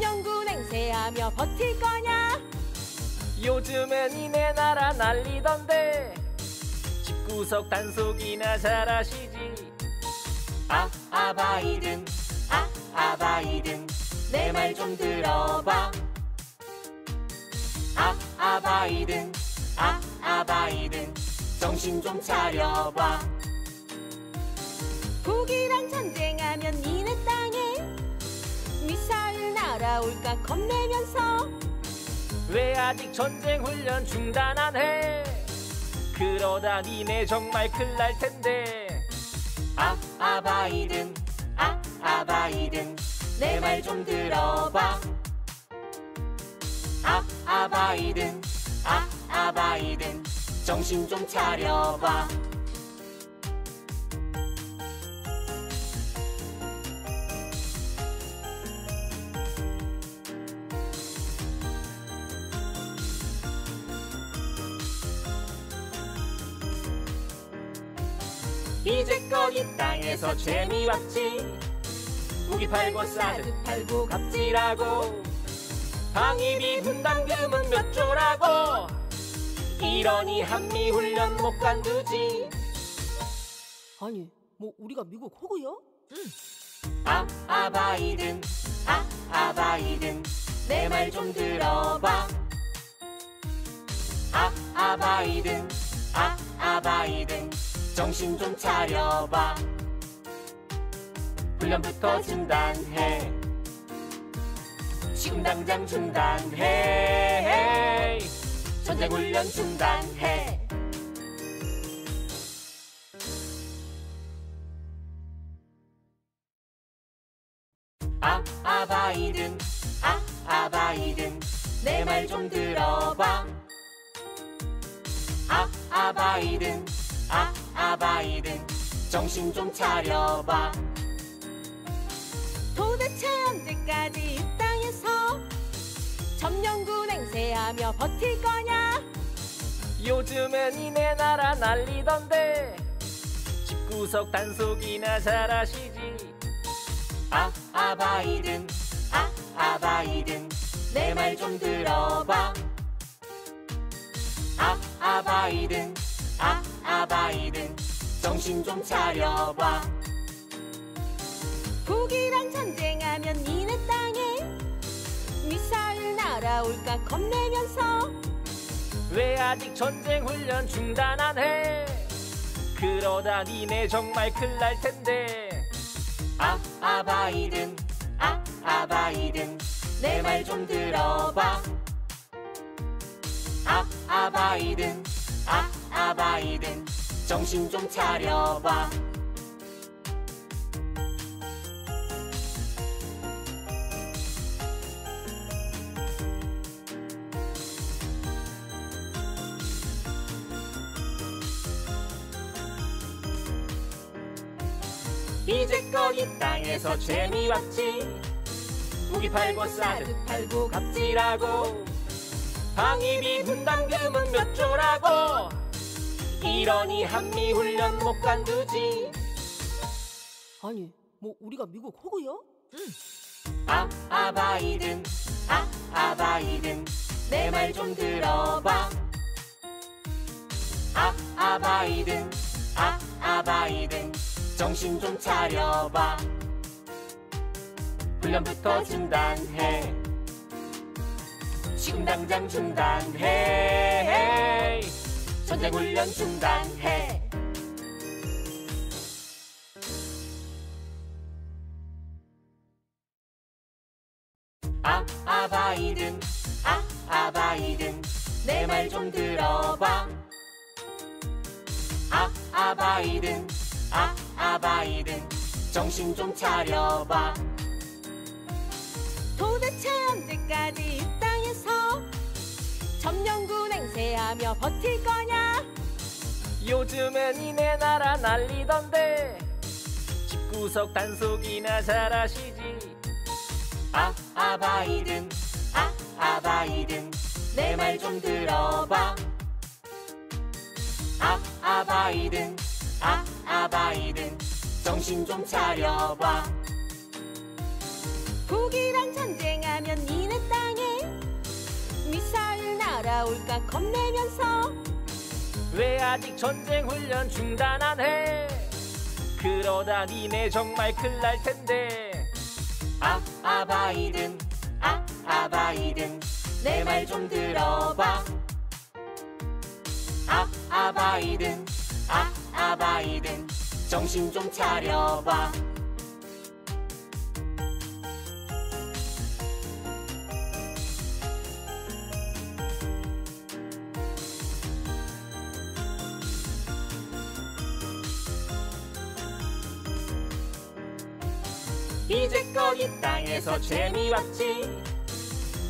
3년군 행세하며 버틸 거냐 요즘엔 이내 나라 난리던데 집구석 단속이나 잘하시지 아 아바이든 아 아바이든 내 말 좀 들어봐 아 아바이든 아 아바이든 정신 좀 차려봐 북이랑 전쟁하면 니네 땅에 미사일 날아올까 겁내면서 왜 아직 전쟁 훈련 중단 안 해? 그러다 니네 정말 큰일 날 텐데 아, 아 바이든 아, 아 바이든 내 말 좀 들어봐 아, 아 바이든 아, 아 바이든 정신 좀 차려봐 이 땅에서 재미왔지 무기 팔고 사드 팔고 갑질하고 방위비 분담금은 몇 조라고 이러니 한미 훈련 못 간두지 아니 뭐 우리가 미국 호구요아 아, 아 바이든 아, 아 바이든 내 말 좀 들어봐 아, 아 바이든 아, 아 바이든 정신 좀 차려봐 훈련부터 중단해 지금 당장 중단해 전쟁 훈련 중단해 아, 아, 바이든 아, 아, 바이든 내 말 좀 들어봐 아, 아, 바이든 아, 아바이든 정신 좀 차려봐 도대체 언제까지 이 땅에서 점령군 행세하며 버틸 거냐 요즘은 이내 나라 난리던데 집구석 단속이나 잘하시지 아 아바이든 아 아바이든 내 말 좀 들어봐 아 아바이든 바이든 정신 좀 차려봐 북이랑 전쟁하면 니네 땅에 미사일 날아올까 겁내면서 왜 아직 전쟁 훈련 중단 안 해? 그러다 니네 정말 큰일 날 텐데 아, 아 바이든 아, 아 바이든 내 말 좀 들어봐 아, 아 바이든 아, 아 바이든 정신 좀 차려봐 이제껏 이 땅에서 재미왔지 무기 팔고 사드 팔고 갑질하고 방위비 분담금은 몇 조라고 이러니 한미 훈련 못 간두지. 아니, 뭐 우리가 미국 호구요? 응. 아, 아 바이든, 아, 아 바이든, 내 말 좀 들어봐. 아, 아 바이든, 아, 아 바이든, 정신 좀 차려봐. 훈련부터 중단해. 지금 당장 중단해. 전쟁 훈련 중단해 아 아바이든 아 아바이든 내 말 좀 들어봐 아 아바이든 아 아바이든 정신 좀 차려봐 도대체 언제까지 있다 하며 버틸 거냐 요즘은 이내 나라 난리던데 집구석 단속이나 잘하시지 아 아바이든 아 아바이든 내 말 좀 들어봐 아 아바이든 아 아바이든 정신 좀 차려봐 북이랑 전쟁하면 니네 땅 미사일 날아올까 겁내면서 왜 아직 전쟁 훈련 중단 안 해? 그러다 니네 정말 큰일 날 텐데 아, 아 바이든 아, 아 바이든 내 말 좀 들어봐 아, 아 바이든 아, 아 바이든 정신 좀 차려봐 이 땅에서 재미왔지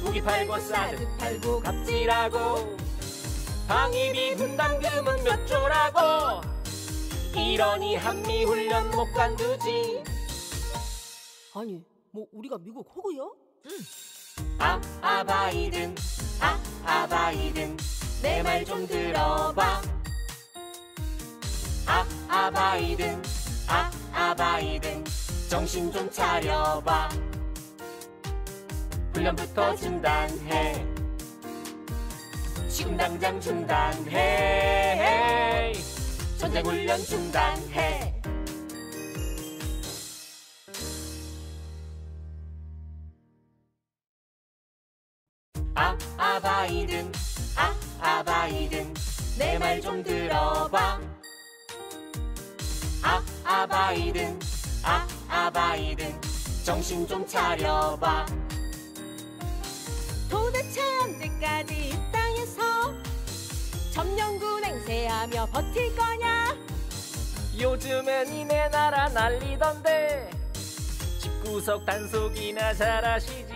무기 팔고 사드 팔고 갑질하고 방위비 분담금은 몇 조라고 이러니 한미 훈련 못 간두지 아니 뭐 우리가 미국 호구요? 음. 아 아, 아 바이든 아, 아 바이든 내 말 좀 들어봐 아, 아 바이든 아, 아 바이든 정신 좀 차려봐 훈련부터 중단해 지금 당장 중단해 전쟁 훈련 중단해 아 아바이든 아 아바이든 내 말 좀 들어봐 아 아바이든 아 아바이든 정신 좀 차려봐 도대체 언제까지 이 땅에서 점령군 행세하며 버틸 거냐 요즘엔 이네 나라 난리던데 집구석 단속이나 잘하시지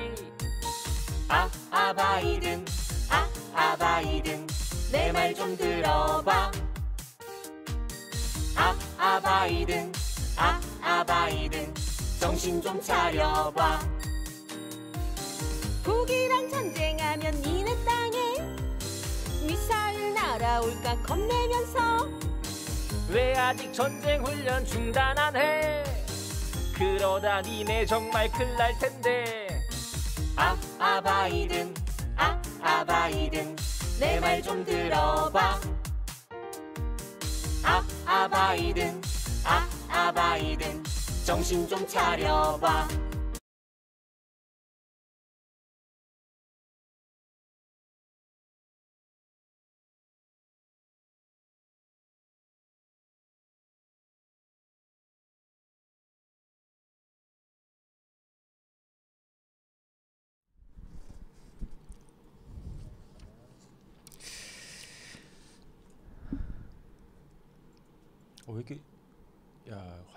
아 아바이든 아 아바이든 내 말 좀 들어봐 아 아바이든 아바이든 정신 좀 차려봐 북이랑 전쟁하면 니네 땅에 미사일 날아올까 겁내면서 왜 아직 전쟁 훈련 중단 안 해? 그러다 니네 정말 큰일 날 텐데 아 아바이든 아 아바이든 내 말 좀 들어봐 아 아바이든 아 아바이든 정신 좀 차려봐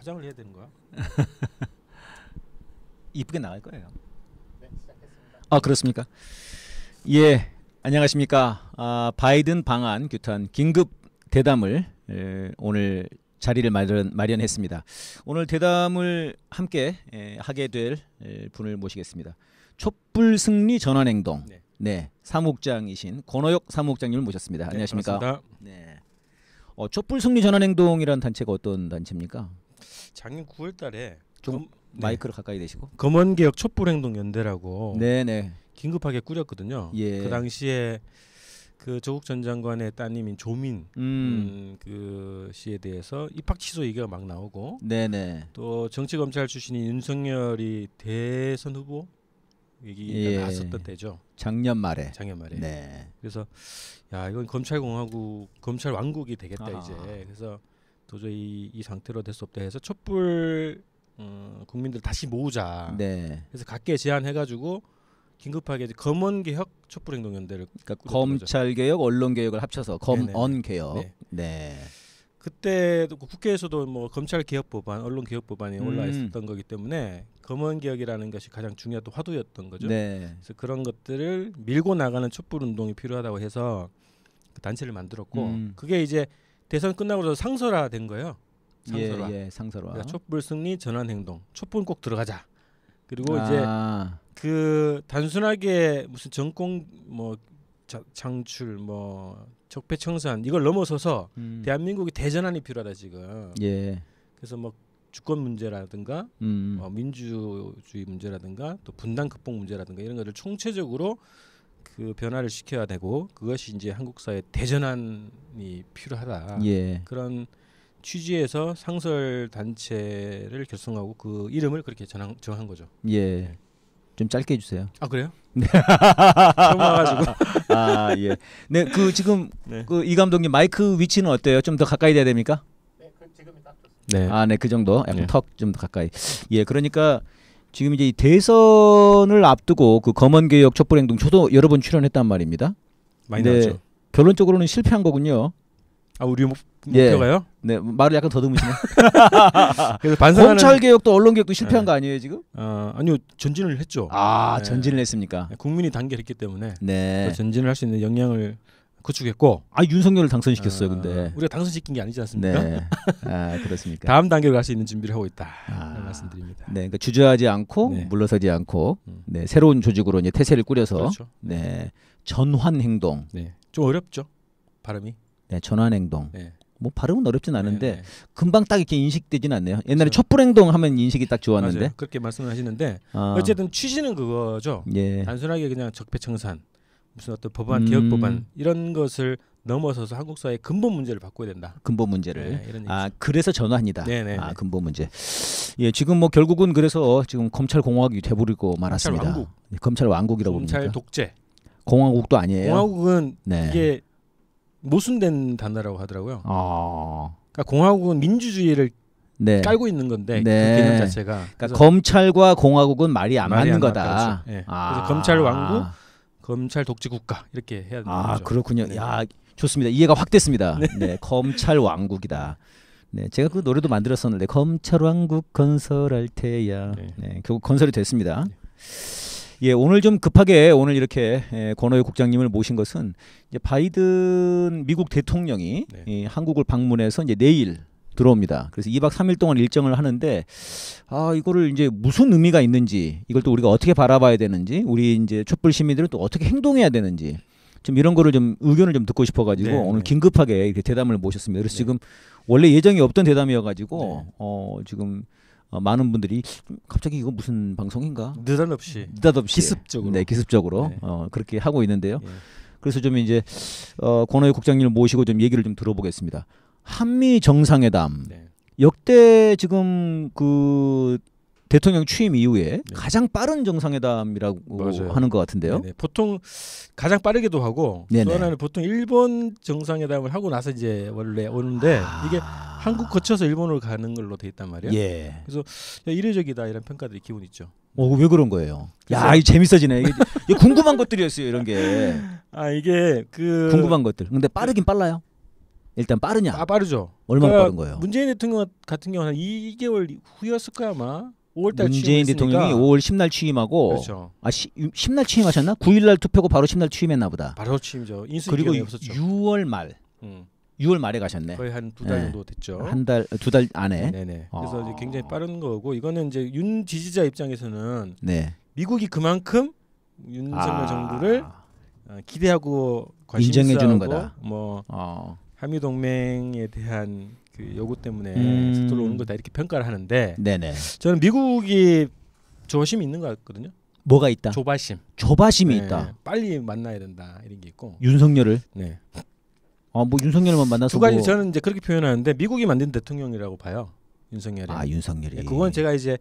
화장을 해야 되는 거야? 이쁘게 나갈 거예요. 네, 아 그렇습니까? 예, 안녕하십니까? 아, 바이든 방한 규탄 긴급 대담을 에, 오늘 자리를 마련, 했습니다 오늘 대담을 함께 에, 하게 될 에, 분을 모시겠습니다. 촛불 승리 전환 행동. 네. 네 사무국장이신 권호혁 사무국장님을 모셨습니다. 네, 안녕하십니까? 반갑습니다. 네. 어, 촛불 승리 전환 행동이라는 단체가 어떤 단체입니까? 작년 9월달에 좀 검, 네. 마이크를 네. 가까이 대시고 검언개혁 촛불행동연대라고 네네 긴급하게 꾸렸거든요. 예. 그 당시에 그 조국 전 장관의 따님인 조민 음. 음, 그 씨에 대해서 입학 취소 얘기가 막 나오고 네네. 네. 또 정치 검찰 출신인 윤석열이 대선 후보 얘기가 예. 나왔었던 때죠. 작년 말에. 작년 말에. 네. 그래서 야 이건 검찰 공화국 검찰 왕국이 되겠다 아. 이제. 그래서 도저히 이 상태로 될 수 없다 해서 촛불 어, 국민들 다시 모으자. 네. 그래서 각계 제안해가지고 긴급하게 검언 개혁 촛불 행동 연대를 그러니까 검찰 개혁 언론 개혁을 합쳐서 검언 네, 네, 네. 개혁. 네. 네. 그때 국회에서도 뭐 검찰 개혁 법안, 언론 개혁 법안이 음. 올라 있었던 거기 때문에 검언 개혁이라는 것이 가장 중요한 화두였던 거죠. 네. 그래서 그런 것들을 밀고 나가는 촛불 운동이 필요하다고 해서 그 단체를 만들었고 음. 그게 이제 대선 끝나고서 나 상설화된 거예요. 상설화. 예, 예, 상설화. 그러니까 촛불 승리 전환 행동. 촛불 꼭 들어가자. 그리고 아. 이제 그 단순하게 무슨 정권 뭐 자, 창출 뭐 적폐 청산 이걸 넘어서서 음. 대한민국이 대전환이 필요하다 지금. 예. 그래서 뭐 주권 문제라든가 음. 어, 민주주의 문제라든가 또 분단 극복 문제라든가 이런 것들 총체적으로 그 변화를 시켜야 되고 그것이 이제 한국 사회 대전환이 필요하다. 예. 그런 취지에서 상설 단체를 결성하고 그 이름을 그렇게 전한, 정한 거죠. 예. 네. 좀 짧게 해주세요. 아 그래요? 네. 처음 와가지고. 아 예. 네, 그 지금 네. 그이 감독님 마이크 위치는 어때요? 좀 더 가까이 돼야 됩니까? 네, 그 지금이 딱 좋습니다. 네. 네. 아, 네, 그 정도. 약간 네. 턱좀 더 가까이. 예, 그러니까 지금 이제 대선을 앞두고 그 검언 개혁 촛불 행동 저도 여러 번 출연했단 말입니다. 많이 나왔죠. 결론적으로는 실패한 거군요. 아 우리 목, 예. 목표가요? 예. 네 말을 약간 더듬으시네. 그래서 반성하는 검찰 개혁도 언론 개혁도 실패한 네. 거 아니에요 지금? 아 아니요 전진을 했죠. 아 네. 전진을 했습니까? 국민이 단결했기 때문에 네. 전진을 할 수 있는 역량을 구축했고 아 윤석열을 당선시켰어요. 아, 근데 우리가 당선시킨 게 아니지 않습니까? 네. 아 그렇습니까? 다음 단계로 갈 수 있는 준비를 하고 있다. 아, 말씀드립니다. 네, 그러니까 주저하지 않고 네. 물러서지 않고 음. 네, 새로운 조직으로 이제 태세를 꾸려서 그렇죠. 네 전환 행동. 네, 좀 어렵죠 발음이. 네, 전환 행동. 네. 뭐 발음은 어렵진 않은데 네, 네. 금방 딱 이렇게 인식되진 않네요. 옛날에 그 촛불 행동 하면 인식이 딱 좋았는데 맞아요. 그렇게 말씀을 하시는데 아. 어쨌든 취지는 그거죠. 예. 단순하게 그냥 적폐청산 무슨 어떤 법안 음. 개혁 법안 이런 것을 넘어서서 한국 사회의 근본 문제를 바꿔야 된다. 근본 문제를. 네, 아 그래서 전화합니다. 네네. 네, 아 네. 근본 문제. 예 지금 뭐 결국은 그래서 지금 검찰 공화국이 돼버리고 말았습니다. 검찰 왕국. 예, 검찰 왕국이라고 검찰 봅니까? 독재. 공화국도 아니에요. 공화국은 네. 이게 모순된 단어라고 하더라고요. 아. 그러니까 공화국은 민주주의를 네. 깔고 있는 건데 네. 그 개념 자체가. 그러니까 검찰과 공화국은 말이 안 말이 맞는 안 거다. 그렇죠. 예. 아. 그래서 검찰 왕국. 검찰 독재 국가 이렇게 해야 되는 아, 거죠. 그렇군요. 네. 야 좋습니다. 이해가 확 됐습니다. 네. 네, 검찰 왕국이다. 네, 제가 그 노래도 만들었었는데 검찰 왕국 건설할 테야. 네, 네 결국 건설이 됐습니다. 네. 예, 오늘 좀 급하게 오늘 이렇게 예, 권호의 국장님을 모신 것은 이제 바이든 미국 대통령이 네. 이 한국을 방문해서 이제 내일 들어옵니다. 그래서 2박 3일 동안 일정을 하는데 아 이거를 이제 무슨 의미가 있는지 이걸 또 우리가 어떻게 바라봐야 되는지 우리 이제 촛불 시민들은 또 어떻게 행동해야 되는지 좀 이런 거를 좀 의견을 좀 듣고 싶어가지고 네, 오늘 네. 긴급하게 이렇게 대담을 모셨습니다. 그래서 네. 지금 원래 예정이 없던 대담이어가지고 네. 어 지금 어, 많은 분들이 음, 갑자기 이거 무슨 방송인가 느닷없이 느닷없이 기습적으로 네 기습적으로 네. 어 그렇게 하고 있는데요. 예. 그래서 좀 이제 어 권호의 국장님을 모시고 좀 얘기를 좀 들어보겠습니다. 한미 정상회담 네. 역대 지금 그 대통령 취임 이후에 네. 가장 빠른 정상회담이라고 맞아요. 하는 것 같은데요. 네네. 보통 가장 빠르기도 하고 네네. 또 하나는 보통 일본 정상회담을 하고 나서 이제 원래 오는데 아... 이게 한국 거쳐서 일본으로 가는 걸로 돼 있단 말이에요. 예. 그래서 이례적이다 이런 평가들이 기분 있죠. 어, 왜 그런 거예요? 야, 이 재밌어지네. 이게, 궁금한 것들이었어요, 이런 게. 아, 이게 그 궁금한 것들. 근데 빠르긴 빨라요. 일단 빠르냐? 아, 빠르죠. 얼마나 그러니까 빠른 거예요? 문재인 대통령 같은 경우는 2개월 후였을 거야 아마. 5월달 문재인 대통령이 5월 10날 취임하고 그렇죠. 아 10, 날 취임하셨나? 9일날 투표고 바로 10날 취임했나 보다. 바로 취임죠. 그리고 없었죠. 6월 말. 음. 6월 말에 가셨네. 거의 한 두달 네. 정도 됐죠. 한달두 달 안에. 네네. 아. 그래서 이제 굉장히 빠른 거고 이거는 이제 윤 지지자 입장에서는 네. 미국이 그만큼 윤석열 아. 정부를 어, 기대하고 인정해 주는 거다. 뭐 어. 한미 동맹에 대한 그 요구 때문에 음. 서툴러 오는 거다 이렇게 평가를 하는데 네네. 저는 미국이 조심이 있는 것 같거든요. 뭐가 있다? 조바심. 조바심이 네, 있다. 빨리 만나야 된다 이런 게 있고. 윤석열을. 네. 아 뭐 윤석열만 만나서 두 가지 뭐... 저는 이제 그렇게 표현하는데 미국이 만든 대통령이라고 봐요. 윤석열이. 아 윤석열이. 네, 그건 제가 이제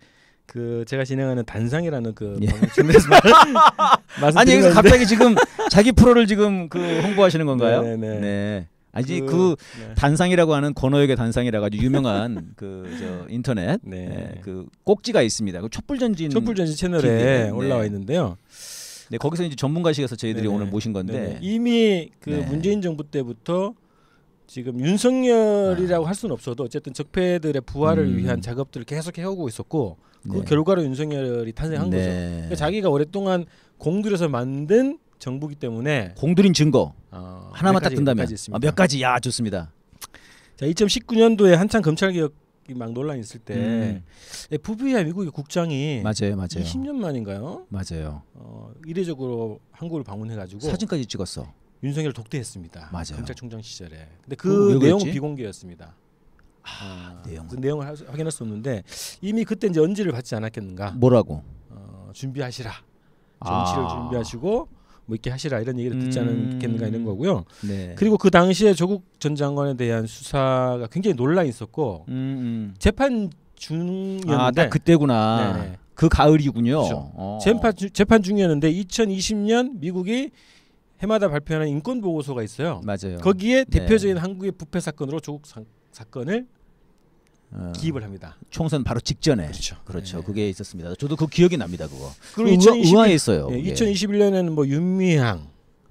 그 제가 진행하는 단상이라는 그 예. 아니 갑자기 지금 자기 프로를 지금 그 홍보하시는 건가요? 네네. 네. 네, 네. 네. 아니 그, 그 네. 단상이라고 하는 권호역의단상이라 가지고 유명한 그 저 인터넷 네. 네. 그 꼭지가 있습니다. 그 촛불전진 촛불전진 채널에 네. 올라와 있는데요. 네 거기서 이제 전문가식에서 저희들이 오늘 모신 건데 이미 그 네. 문재인 정부 때부터 지금 윤석열이라고 아. 할 수는 없어도 어쨌든 적폐들의 부활을 음. 위한 작업들을 계속 해오고 있었고 그 네. 결과로 윤석열이 탄생한 거죠. 그러니까 자기가 오랫동안 공들여서 만든 정부기 때문에 공들인 증거 어, 하나만 딱가 든다면 몇 가지, 아, 몇 가지 야 좋습니다. 자, 2019년도에 한창 검찰 개혁이 막 논란이 있을 때 음. FBI 예, 미국의 국장이 맞아요, 맞아요. 20년 만인가요? 맞아요. 어, 이례적으로 한국을 방문해 가지고 사진까지 찍었어. 윤석열 독대했습니다. 맞아요. 검찰총장 시절에. 근데 그, 그 내용은 비공개였습니다. 아, 아, 내용 그 내용을 하, 확인할 수 없는데 이미 그때 이제 언지를 받지 않았겠는가? 뭐라고? 어, 준비하시라. 정치를 아. 준비하시고 뭐이렇게 하시라 이런 얘기를 듣지 음. 않겠는가 이런 거고요. 네. 그리고 그 당시에 조국 전 장관에 대한 수사가 굉장히 논란이 있었고 음, 음. 재판 아, 중이었는데 아, 그때구나. 네네. 그 가을이군요. 그렇죠. 어. 재판 재판 중이었는데 2020년 미국이 해마다 발표하는 인권 보고서가 있어요. 맞아요. 거기에 네. 대표적인 네. 한국의 부패 사건으로 조국 사, 건을 어, 기입을 합니다. 총선 바로 직전에 그렇죠. 그렇죠. 네. 그게 있었습니다. 저도 그 기억이 납니다. 그거. 그리고 2021, 의아요 네, 2021년에는 예. 뭐 윤미향,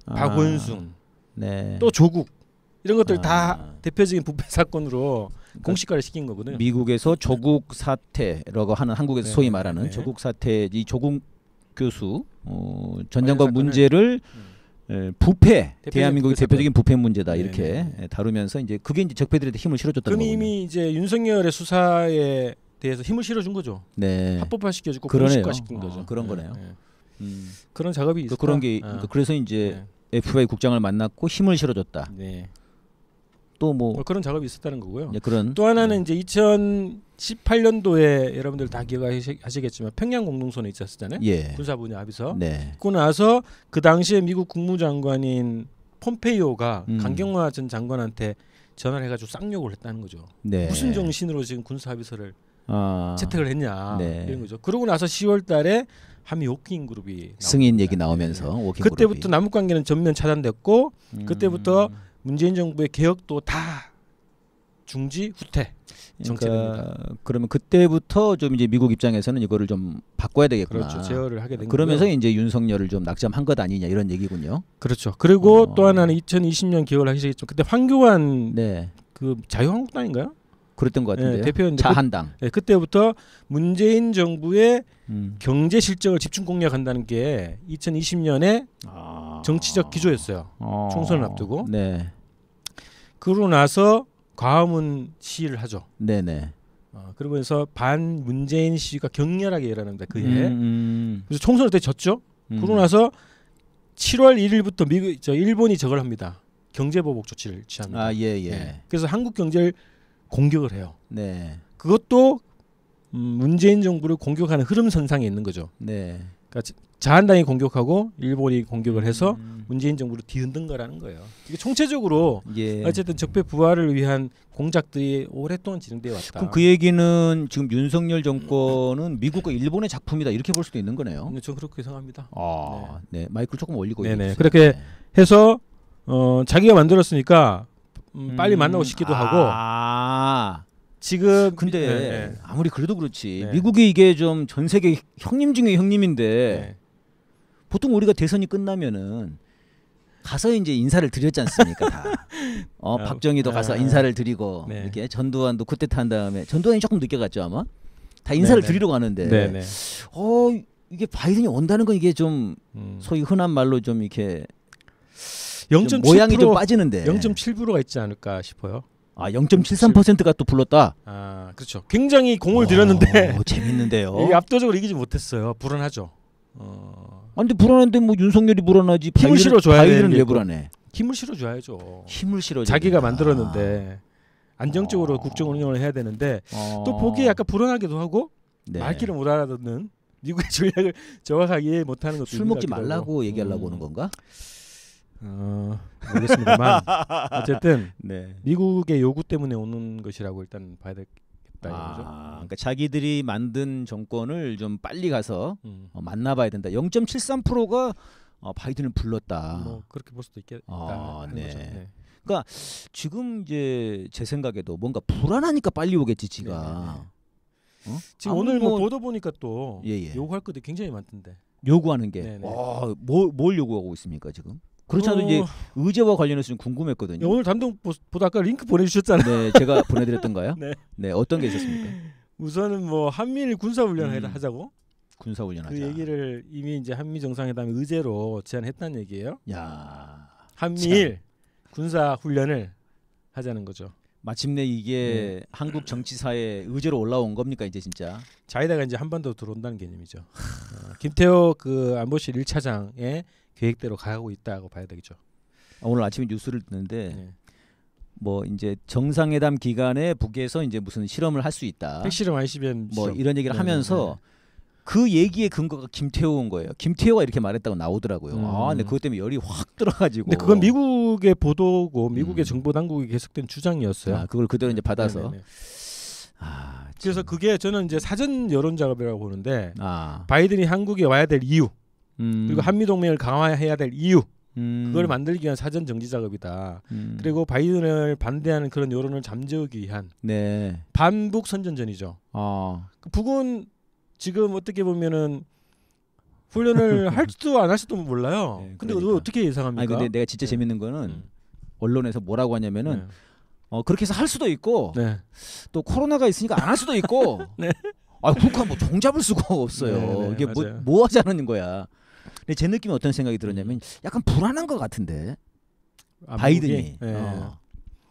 아, 박원순, 네. 또 조국 이런 것들 아, 다 대표적인 부패 사건으로 그러니까 공식화를 시킨 거거든요. 미국에서 네. 조국 사태라고 하는 한국에서 네. 소위 말하는 네. 조국 사태 이 조국 교수 어, 전장관 문제를 음. 부패 대표적, 대한민국의 그 대표적인 부패 문제다 네, 이렇게 네, 네. 다루면서 이제 그게 이제 적폐들한 힘을 실어줬다는 거예요. 이미 이제 윤석열의 수사에 대해서 힘을 실어준 거죠. 네. 합법화 시켜주고 공식화 시킨 거죠. 아, 그런 거네요. 네. 음. 그런 작업이 그 있어 그런 게 아. 그래서 이제 네. FBI 국장을 만났고 힘을 실어줬다. 네. 또뭐 뭐 그런 작업이 있었다는 거고요. 예, 그런 또 하나는 네. 이제 2018년도에 여러분들 다 기억하시겠지만 평양 공동선언 있었잖아요. 예. 군사 분야 합의서. 네. 그 나서 그 당시에 미국 국무장관인 폼페이오가 음. 강경화 전 장관한테 전화를 해가지고 쌍욕을 했다는 거죠. 네. 무슨 정신으로 지금 군사 합의서를 아. 채택을 했냐 네. 이런 거죠. 그러고 나서 10월달에 한미 워킹 그룹이 승인 얘기 나오면서 네. 그때부터 남북 관계는 전면 차단됐고 음. 그때부터 문재인 정부의 개혁도 다 중지 후퇴 정책입니다. 그러니까 그러면 그때부터 좀 이제 미국 입장에서는 이거를 좀 바꿔야 되겠구나. 그렇죠. 제어를 하게 된 그러면서 거고요. 이제 윤석열을 좀 낙점한 것 아니냐 이런 얘기군요. 그렇죠. 그리고 어. 또 하나는 2020년 2월 하시겠죠. 그때 황교안 네. 그 자유한국당인가요? 그랬던 것 예, 같은데요. 예, 대표는 자한당. 그, 예, 그때부터 문재인 정부의 음. 경제 실적을 집중 공략한다는 게 2020년에 아. 정치적 기조였어요. 아. 총선을 앞두고. 네. 그러고 나서 과문 시위를 하죠. 네네. 네. 어, 그러면서 반 문재인 시위가 격렬하게 일어납니다. 그해. 음, 음. 그래서 총선을 때 졌죠. 음. 그러고 나서 7월 1일부터 미국 저 일본이 저걸 합니다. 경제보복 조치를 취합니다. 아 예, 예. 예. 그래서 한국 경제를 공격을 해요. 네. 그것도 음, 문재인 정부를 공격하는 흐름 선상에 있는 거죠. 네. 그러니까 자한당이 공격하고 일본이 공격을 해서 음. 문재인 정부를 뒤흔든 거라는 거예요. 이게 총체적으로 예. 어쨌든 적폐 부활을 위한 공작들이 오랫동안 진행되어 왔다. 그럼 그 얘기는 지금 윤석열 정권은 미국과 일본의 작품이다 이렇게 볼 수도 있는 거네요. 네, 저 그렇게 생각합니다. 아, 네. 네. 마이크를 조금 올리고. 있습니다. 네, 네. 그렇게 네. 해서 어, 자기가 만들었으니까 음, 빨리 만나고 음, 싶기도 아~ 하고. 지금 근데 네, 네. 아무리 그래도 그렇지 네. 미국이 이게 좀 전 세계 형님 중에 형님인데 네. 보통 우리가 대선이 끝나면은 가서 이제 인사를 드렸지 않습니까 다. 어 아, 박정희도 아, 가서 인사를 드리고 네. 이렇게 전두환도 쿠데탄 다음에 전두환이 조금 늦게 갔죠 아마 다 인사를 드리러 가는데 어 이게 바이든이 온다는 건 이게 좀 음. 소위 흔한 말로 좀 이렇게 0.7% 모양이 좀 빠지는데 0.7%가 있지 않을까 싶어요. 아 0.73%가 또 불렀다. 아 그렇죠. 굉장히 공을 들였는데 어, 어, 재밌는데요. 이 압도적으로 이기지 못했어요. 불안하죠. 어. 아, 근데 불안한데 뭐 윤석열이 불안하지. 힘을 실어줘야 바이왜 불안해? 힘을 실어줘야죠. 힘을 실어. 자기가 만들었는데 안정적으로 어. 국정 운영을 해야 되는데 어. 또 보기에 약간 불안하기도 하고 네. 말귀를 못 알아듣는 미국의 전략을 정확하게 못하는 것도 술 먹지 말라고 얘기하려고 음. 오는 건가? 어, 알겠습니다만 어쨌든 네. 미국의 요구 때문에 오는 것이라고 일단 봐야 되겠다 이거죠. 아, 그러니까 자기들이 만든 정권을 좀 빨리 가서 음. 어, 만나봐야 된다. 0.73%가 어, 바이든을 불렀다. 뭐 그렇게 볼 수도 있겠다. 아, 네. 네. 그러니까 지금 이제 제 생각에도 뭔가 불안하니까 빨리 오겠지 지가. 네, 네, 네. 어? 지금 오늘 뭐, 뭐 보도 보니까 또 예, 예. 요구할 것도 굉장히 많던데. 요구하는 게. 와, 뭐, 뭘 요구하고 있습니까 지금? 그렇지 않아도 어... 이제 의제와 관련해서 좀 궁금했거든요. 네, 오늘 단독 보다 아까 링크 보내주셨잖아요. 네, 제가 보내드렸던가요? 네. 네, 어떤 게 있었습니까? 우선은 뭐 한미일 군사훈련 음, 하자고. 군사훈련하자. 그 얘기를 이미 이제 한미 정상회담 의제로 제안했다는 얘기예요. 야, 한미일 군사훈련을 하자는 거죠. 마침내 이게 음. 한국 정치사의 의제로 올라온 겁니까 이제 진짜? 자이다가 이제 한반도 들어온다는 개념이죠. 어, 김태호 그 안보실 1차장의 계획대로 가고 있다고 봐야 되겠죠. 아, 오늘 아침에 뉴스를 듣는데 네. 뭐 이제 정상회담 기간에 북에서 이제 무슨 실험을 할 수 있다. 핵실험, ICBM 뭐 이런 얘기를 네 하면서 네그 네. 얘기의 근거가 김태호인 거예요. 김태호가 이렇게 말했다고 나오더라고요. 음. 아, 근데 그것 때문에 열이 확 들어가지고. 근데 그건 미국의 보도고 미국의 음. 정보 당국이 계속된 주장이었어요. 아, 그걸 그대로 이제 받아서. 네네네. 네, 네. 아, 그래서 그게 저는 이제 사전 여론 작업이라고 보는데 아. 바이든이 한국에 와야 될 이유. 음. 그리고 한미 동맹을 강화해야 될 이유 음. 그걸 만들기 위한 사전 정지 작업이다. 음. 그리고 바이든을 반대하는 그런 여론을 잠재우기 위한 네. 반북 선전전이죠. 어. 북은 지금 어떻게 보면은 훈련을 할 수도 안 할 수도 몰라요. 네, 근데 그러니까. 어떻게 예상합니까? 아니, 근데 내가 진짜 네. 재밌는 거는 음. 언론에서 뭐라고 하냐면은 네. 어, 그렇게 해서 할 수도 있고 네. 또 코로나가 있으니까 안 할 수도 있고 네. 아, 북한 뭐 종잡을 수가 없어요. 이게 뭐뭐 뭐 하자는 거야. 근데 제 느낌이 어떤 생각이 들었냐면 음. 약간 불안한 것 같은데 아, 바이든이. 예. 어.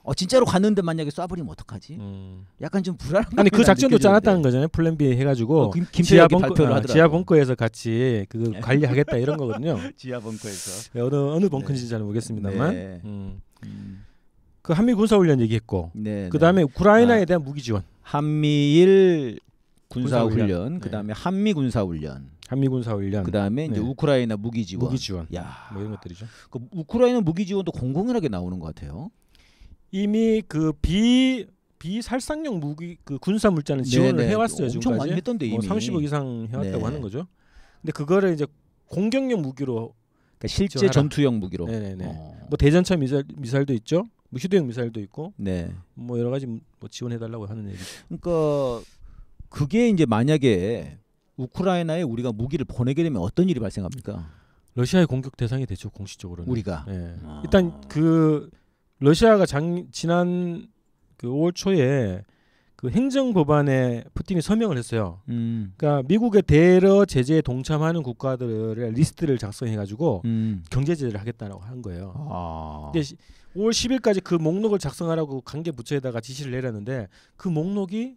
어. 진짜로 갔는데 만약에 쏴버리면 어떡하지? 음. 약간 좀 불안한. 아니 그 작전도 짜놨다는 거잖아요. 플랜 B 해가지고 어, 김, 지하 벙커 아, 지하 벙커에서 같이 그 관리하겠다 이런 거거든요. 지하 벙커에서 네, 어느 어느 네. 벙커인지 네. 잘 모르겠습니다만. 네. 음. 음. 그 한미 군사 훈련 얘기했고, 네, 그 다음에 우크라이나에 아. 대한 무기 지원. 한미일 군사 훈련, 그다음에 한미 군사 훈련. 한미군 사훈련. 그다음에 이제 네. 우크라이나 무기 지원. 무기 지원. 야, 뭐 이런 것들이죠. 그 우크라이나 무기 지원도 공공연하게 나오는 것 같아요. 이미 그 비 비살상용 무기 그 군사 물자는 네, 지원을 네네. 해왔어요 엄청 지금까지. 많이 했던데 뭐 이미. 뭐 30억 이상 해왔다고 네. 하는 거죠. 근데 그거를 이제 공격용 무기로 그러니까 실제 지원하라. 전투용 무기로. 네네네. 네, 네. 어. 뭐 대전차 미사일 미사일도 있죠. 뭐 휴대용 미사일도 있고. 네. 뭐 여러 가지 뭐 지원해달라고 하는 얘기. 그러니까 그게 이제 만약에 우크라이나에 우리가 무기를 보내게 되면 어떤 일이 발생합니까? 러시아의 공격 대상이 되죠 공식적으로는 우리가 예. 아. 일단 그 러시아가 장, 지난 그 5월 초에 그 행정 법안에 푸틴이 서명을 했어요. 음. 그러니까 미국의 대러 제재에 동참하는 국가들의 리스트를 작성해가지고 음. 경제 제재를 하겠다라고 한 거예요. 아. 근데 5월 10일까지 그 목록을 작성하라고 관계 부처에다가 지시를 내렸는데 그 목록이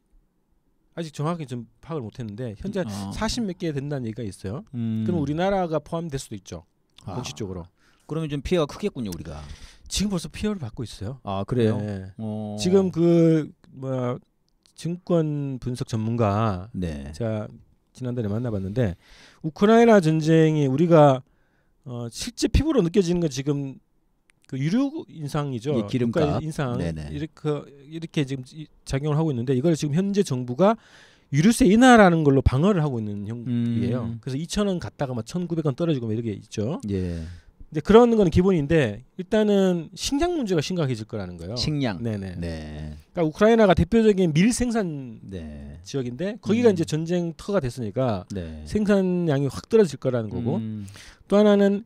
아직 정확히 좀 파악을 못했는데 현재 어. 아. 40몇 개 된다는 얘기가 있어요. 음. 그럼 우리나라가 포함될 수도 있죠. 아. 공식적으로. 그러면 좀 피해가 크겠군요 우리가. 지금 벌써 피해를 받고 있어요. 아 그래요? 네. 어. 지금 그 뭐야 증권 분석 전문가 네. 제가 지난달에 만나봤는데 우크라이나 전쟁이 우리가 어, 실제 피부로 느껴지는 건 지금 그 유류 인상이죠. 예, 기름값 인상 네네. 이렇게 이렇게 지금 작용을 하고 있는데 이걸 지금 현재 정부가 유류세 인하라는 걸로 방어를 하고 있는 형이에요. 음. 그래서 2 0원 갔다가 막 1,900원 떨어지고 막 이렇게 있죠. 예. 근데 그런 건 기본인데 일단은 식량 문제가 심각해질 거라는 거예요. 식량. 네네. 네. 그러니까 우크라이나가 대표적인 밀 생산 네. 지역인데 거기가 음. 이제 전쟁터가 됐으니까 네. 생산량이 확 떨어질 거라는 거고 음. 또 하나는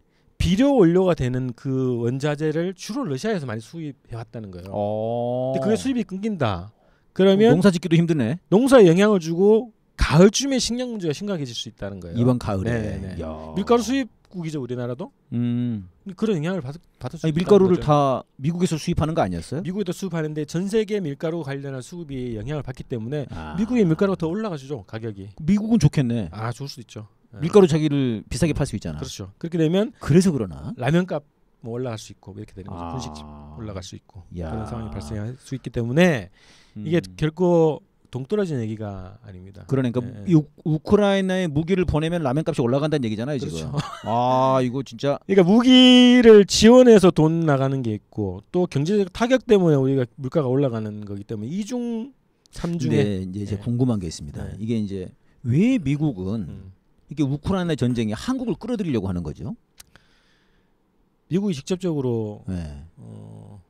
비료 원료가 되는 그 원자재를 주로 러시아에서 많이 수입해 왔다는 거예요. 어. 근데 그게 수입이 끊긴다. 그러면 농사 짓기도 힘드네. 농사에 영향을 주고 가을쯤에 식량 문제가 심각해질 수 있다는 거예요. 이번 가을에 네, 네. 밀가루 수입국이죠 우리나라도. 음. 그런 영향을 받, 받을 수. 아니, 밀가루를 거죠. 다 미국에서 수입하는 거 아니었어요? 미국에도 수입하는데 전 세계 밀가루 관련한 수급이 영향을 받기 때문에 아. 미국의 밀가루가 더 올라가죠 가격이. 미국은 좋겠네. 아 좋을 수도 있죠. 예. 밀가루 자기를 비싸게 팔 수 있잖아. 그렇죠. 그렇게 되면 그래서 그러나 라면값 뭐 올라갈 수 있고 이렇게 되는 거죠. 아. 분식집 올라갈 수 있고 야. 그런 상황이 발생할 수 있기 때문에 음. 이게 결코 동떨어진 얘기가 아닙니다. 그러니까 예. 우, 우크라이나에 무기를 보내면 라면값이 올라간다는 얘기잖아요, 그렇죠. 지금. 아, 이거 진짜 그러니까 무기를 지원해서 돈 나가는 게 있고 또 경제적 타격 때문에 우리가 물가가 올라가는 거기 때문에 이중 삼중에 네, 이제 예. 궁금한 게 있습니다. 예. 이게 이제 왜 미국은 음. 이게 우크라이나 전쟁이 한국을 끌어들이려고 하는 거죠. 미국이 직접적으로 네. 어,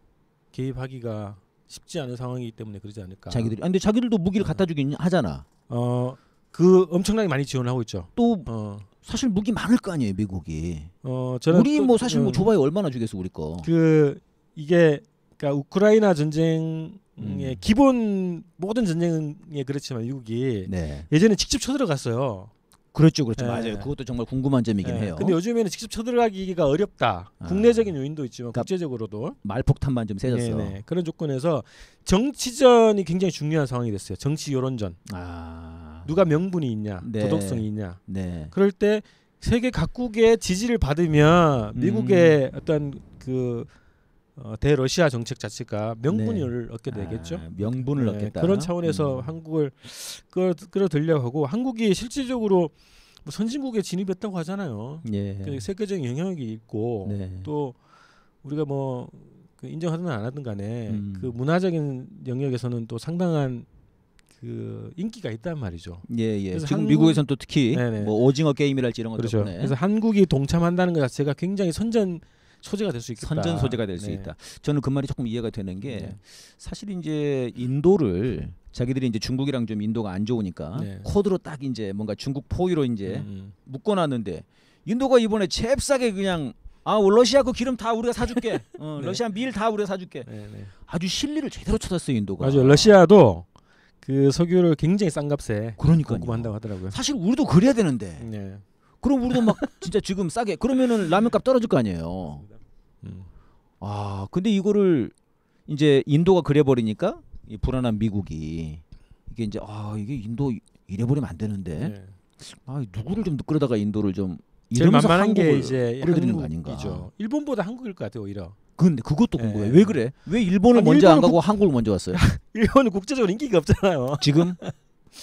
개입하기가 쉽지 않은 상황이기 때문에 그러지 않을까. 자기들이 근데 자기들도 무기를 갖다 주긴 하잖아. 어, 그 엄청나게 많이 지원하고 있죠. 또 어. 사실 무기 많을 거 아니에요, 미국이. 어, 저는 우리 또, 뭐 사실 뭐조바야 음. 얼마나 주겠어, 우리 거. 그 이게 그러니까 우크라이나 전쟁의 음. 기본 모든 전쟁에 예, 그렇지만 미국이 네. 예전에 직접 쳐들어갔어요. 그렇죠, 그렇죠. 예. 맞아요. 그것도 정말 궁금한 점이긴 네. 해요. 근데 요즘에는 직접 쳐들어가기가 어렵다. 아. 국내적인 요인도 있지만 그러니까 국제적으로도 말폭탄만 좀 세졌어. 네네. 네. 그런 조건에서 정치전이 굉장히 중요한 상황이 됐어요. 정치 여론전. 아. 누가 명분이 있냐, 네. 도덕성이 있냐. 네. 그럴 때 세계 각국의 지지를 받으면 미국의 음. 어떤 그 어, 대러시아 정책 자체가 명분을 네. 얻게 되겠죠. 아, 명분을 네, 얻겠다. 그런 차원에서 음. 한국을 끌어, 끌어들려고 하고 한국이 실질적으로 뭐 선진국에 진입했다고 하잖아요. 예. 그러니까 세계적인 영향력이 있고 네. 또 우리가 뭐 그 인정하든 안 하든 간에 음. 그 문화적인 영역에서는 또 상당한 그 인기가 있단 말이죠. 예, 예. 그래서 지금 한국... 미국에서는또 특히 네네. 네. 뭐 오징어 게임이랄지 이런 것 그렇죠. 때문에. 그래서 한국이 동참한다는 것 자체가 굉장히 선전 소재가 될 수있다 선전 소재가 될수 네. 있다. 저는 그 말이 조금 이해가 되는 게 네. 사실 이제 인도를 자기들이 이제 중국이랑 좀 인도가 안 좋으니까 네. 코드로 딱 이제 뭔가 중국 포위로 이제 음. 음. 묶어놨는데 인도가 이번에 잽싸게 그냥 아, 러시아 그 기름 다 우리가 사줄게. 어, 네. 러시아 밀 다 우리가 사줄게. 네, 네. 아주 실리를 제대로 쳐았어요 인도가. 맞아요. 러시아도 그 석유를 굉장히 싼 값에 공급한다고 하더라고요. 사실 우리도 그래야 되는데. 그럼 우리도 막 진짜 지금 싸게. 그러면은 라면값 떨어질 거 아니에요. 음. 아 근데 이거를 이제 인도가 그래버리니까 이 불안한 미국이 이게 이제 아 이게 인도 이래버리면 안 되는데 네. 아 누구를 좀 끌어다가 인도를 좀 제일 만만한 게 이제 끌어들이는 거 아닌가? 이죠. 일본보다 한국일 것 같아요 오히려. 근데 그것도 궁금해. 네. 왜 그래? 왜 일본을 아니, 먼저 안 가고 국... 한국을 먼저 왔어요? 일본은 국제적으로 인기가 없잖아요. 지금?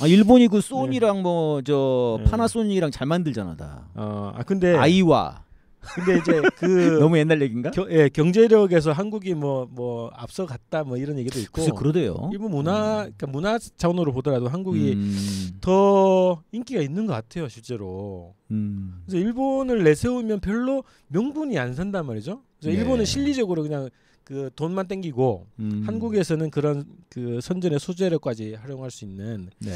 아 일본이 그 네. 소니랑 뭐 네. 뭐저 파나소니이랑잘 만들잖아 다. 어아 근데 아이와 근데 이제 그 너무 옛날 얘기인가? 겨, 예, 경제력에서 한국이 뭐뭐 뭐 앞서갔다 뭐 이런 얘기도 있고. 글쎄 그러대요. 일본 뭐 문화 음. 그러니까 문화 차원으로 보더라도 한국이 음. 더 인기가 있는 것 같아요 실제로. 음. 그래서 일본을 내세우면 별로 명분이 안 산단 말이죠. 그래서 네. 일본은 실리적으로 그냥 그 돈만 땡기고 음. 한국에서는 그런 그 선전의 소재력까지 활용할 수 있는 네.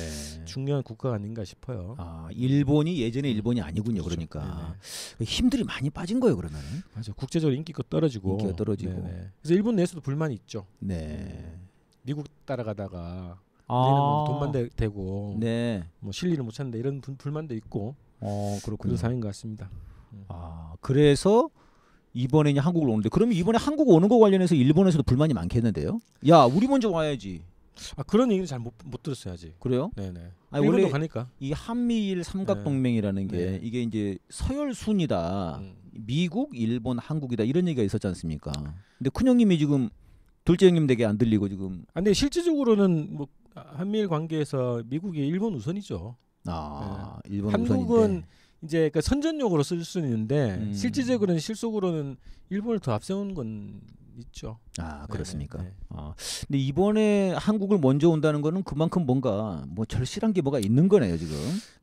중요한 국가가 아닌가 싶어요. 아 일본이 예전에 일본이 아니군요. 그렇죠. 그러니까 네네. 네. 그 힘들이 많이 빠진 거예요. 그러면 맞아 국제적으로 인기가 떨어지고 인기가 떨어지고 네네. 네. 그래서 일본 내에서도 불만이 있죠. 네 미국 따라가다가 아~ 뭐 돈만 대, 대고 네. 뭐 실리를 못 찾는데 이런 불만도 있고 어 그렇군요. 그런 상인 황것 같습니다. 아 그래서 이번에 이제 한국을 오는데 그러면 이번에 한국 오는 거 관련해서 일본에서도 불만이 많겠는데요? 야 우리 먼저 와야지. 아 그런 얘기를 잘 못 못 들었어요 아직. 그래요? 네네. 아니, 원래 가니까. 이 한미일 삼각 동맹이라는 네. 게 네. 이게 이제 서열 순이다. 음. 미국, 일본, 한국이다 이런 얘기가 있었지 않습니까? 근데 큰 형님이 지금 둘째 형님 되게 안 들리고 지금. 아, 근데 실질적으로는 뭐 한미일 관계에서 미국이 일본 우선이죠. 아, 네. 일본 한국은 우선인데. 이제 그 선전용으로 쓸 수는 있는데 음. 실질적으로는 실속으로는 일본을 더 앞세운 건 있죠. 아 네, 그렇습니까? 네네. 네. 아 근데 이번에 한국을 먼저 온다는 거는 그만큼 뭔가 뭐 절실한 게 뭐가 있는 거네요 지금.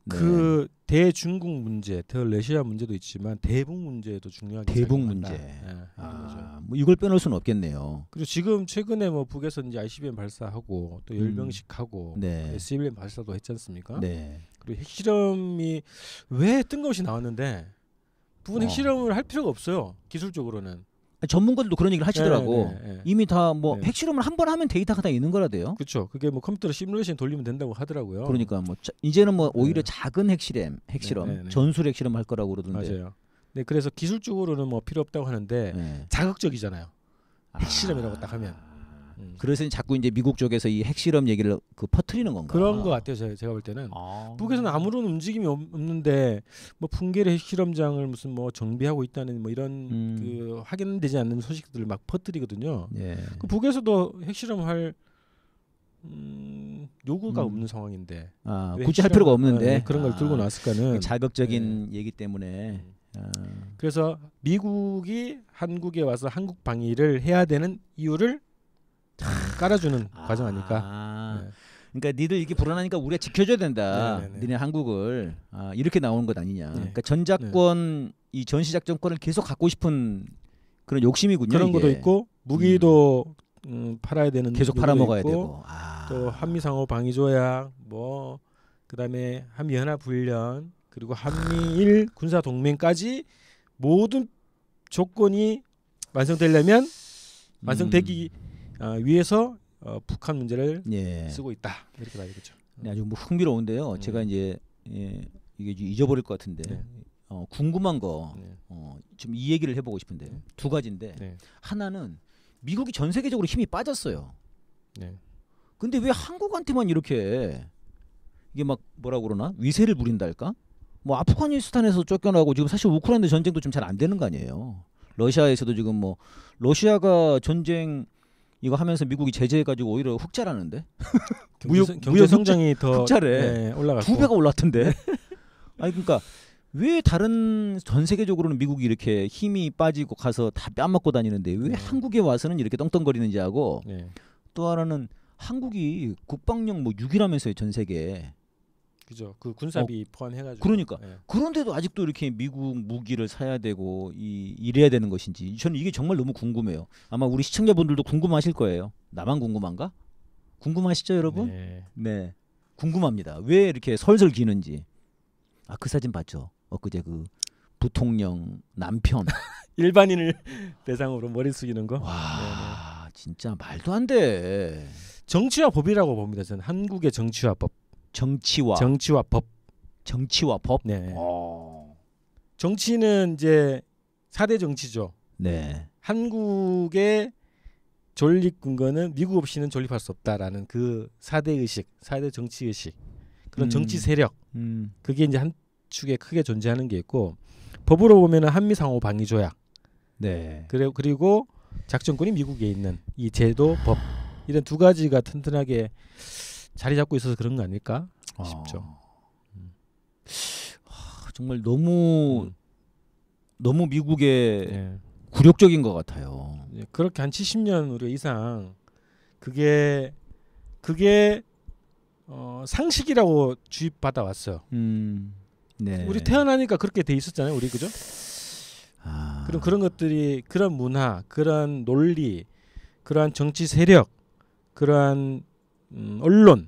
네. 그 대중국 문제, 대러시아 문제도 있지만 대북 문제도 중요하게 대북 문제. 네, 아뭐 이걸 빼놓을 수는 없겠네요. 그리고 지금 최근에 뭐 북에서 이제 ICBM 발사하고 또 음. 열병식하고 음. 네. SBM 그 발사도 했지 않습니까? 네. 그리고 핵실험이 왜 뜬금없이 나왔는데 부분 어. 핵실험을 어. 할 필요가 없어요. 기술적으로는. 전문가들도 그런 얘기를 하시더라고. 네, 네, 네. 이미 다뭐 네. 핵실험을 한 번 하면 데이터가 다 있는 거라대요. 그렇죠. 그게 뭐 컴퓨터로 시뮬레이션 돌리면 된다고 하더라고요. 그러니까 뭐 자, 이제는 뭐 오히려 네. 작은 핵실험, 핵실험, 네, 전술 핵실험 할 거라고 그러던데. 맞아요. 네, 그래서 기술적으로는 뭐 필요 없다고 하는데 자극적이잖아요. 아. 핵실험이라고 딱 하면. 음. 그래서 자꾸 이제 미국 쪽에서 이 핵실험 얘기를 그 퍼트리는 건가? 그런 아. 것 같아요. 제가, 볼 때는 아. 북에서는 아무런 움직임이 없는데 뭐 풍계리 핵실험장을 무슨 뭐 정비하고 있다는 뭐 이런 음. 그 확인되지 않는 소식들을 막 퍼뜨리거든요. 예. 그 북에서도 핵실험할 음, 요구가 음. 없는 상황인데 아, 굳이 할 필요가 없는데 아, 그런 걸 아, 들고 나왔을까는 그 자극적인 예. 얘기 때문에 음. 아. 그래서 미국이 한국에 와서 한국 방위를 해야 되는 이유를 깔아주는 아. 과정 아닐까. 네. 그러니까 니들 이렇게 불안하니까 우리가 지켜줘야 된다. 네네네. 네, 네. 니네 한국을 아, 이렇게 나오는 것 아니냐. 네. 그러니까 전작권 이 전시작전권을 계속 갖고 싶은 그런 욕심이군요. 그런 이게. 것도 있고 무기도 음. 음, 팔아야 되는 계속 팔아먹어야 있고, 되고 아. 또 한미 상호 방위 조약 뭐 그다음에 한미 연합 훈련 그리고 한미일 군사 동맹까지 모든 조건이 완성되려면 음. 완성되기 음. 어, 위해서 어, 북한 문제를 예. 쓰고 있다 이렇게 봐야 되겠죠. 네, 아주 뭐 흥미로운데요. 음. 제가 이제 예, 이게 잊어버릴 것 같은데 네. 어, 궁금한 거 네. 어, 이 얘기를 해보고 싶은데 네. 두 가지인데 네. 하나는 미국이 전 세계적으로 힘이 빠졌어요. 네. 근데 왜 한국한테만 이렇게 이게 막 뭐라 그러나 위세를 부린달까? 뭐 아프가니스탄에서 쫓겨나고 지금 사실 우크라이나 전쟁도 좀 잘 안 되는 거 아니에요. 러시아에서도 지금 뭐 러시아가 전쟁 이거 하면서 미국이 제재해가지고 오히려 흑자라는데 무역 경제 성장이 더 흑자래 네, 올라갔고 두 배가 올랐던데 네. 아니 그러니까 왜 다른 전 세계적으로는 미국이 이렇게 힘이 빠지고 가서 다 뺨맞고 다니는데 왜 네. 한국에 와서는 이렇게 떵떵거리는지 하고 네. 또 하나는 한국이 국방력 뭐 6이라면서요 전 세계 그죠. 그 군사비 어, 포함해가지고. 그러니까. 예. 그런데도 아직도 이렇게 미국 무기를 사야 되고 이 이래야 되는 것인지 저는 이게 정말 너무 궁금해요. 아마 우리 시청자분들도 궁금하실 거예요. 나만 궁금한가? 궁금하시죠, 여러분? 네. 네. 궁금합니다. 왜 이렇게 설설 기는지. 아 그 사진 봤죠? 엊그제 그 부통령 남편 일반인을 대상으로 머리 숙이는 거. 와 네네. 진짜 말도 안 돼. 정치와 법이라고 봅니다. 저는 한국의 정치와법 정치와 정치와 법. 정치와 법. 네. 어. 정치는 이제 사대 정치죠. 네. 한국의 존립 근거는 미국 없이는 존립할 수 없다라는 그사대 의식, 사대 정치 의식. 그런 음. 정치 세력. 음. 그게 이제 한 축에 크게 존재하는 게 있고 법으로 보면은 한미 상호 방위 조약. 네. 그래 그리고 작전권이 미국에 있는 이 제도 법 이런 두 가지가 튼튼하게 자리 잡고 있어서 그런 거 아닐까 아. 싶죠. 어. 음. 하, 정말 너무 음. 너무 미국의 예. 굴욕적인 것 같아요. 예, 그렇게 한 70년 우리 이상 그게 그게 어, 상식이라고 주입받아 왔어요. 음. 네. 우리 태어나니까 그렇게 돼 있었잖아요, 우리 그죠? 아. 그럼 그런 것들이 그런 문화, 그런 논리, 그러한 정치 세력, 그러한 음, 언론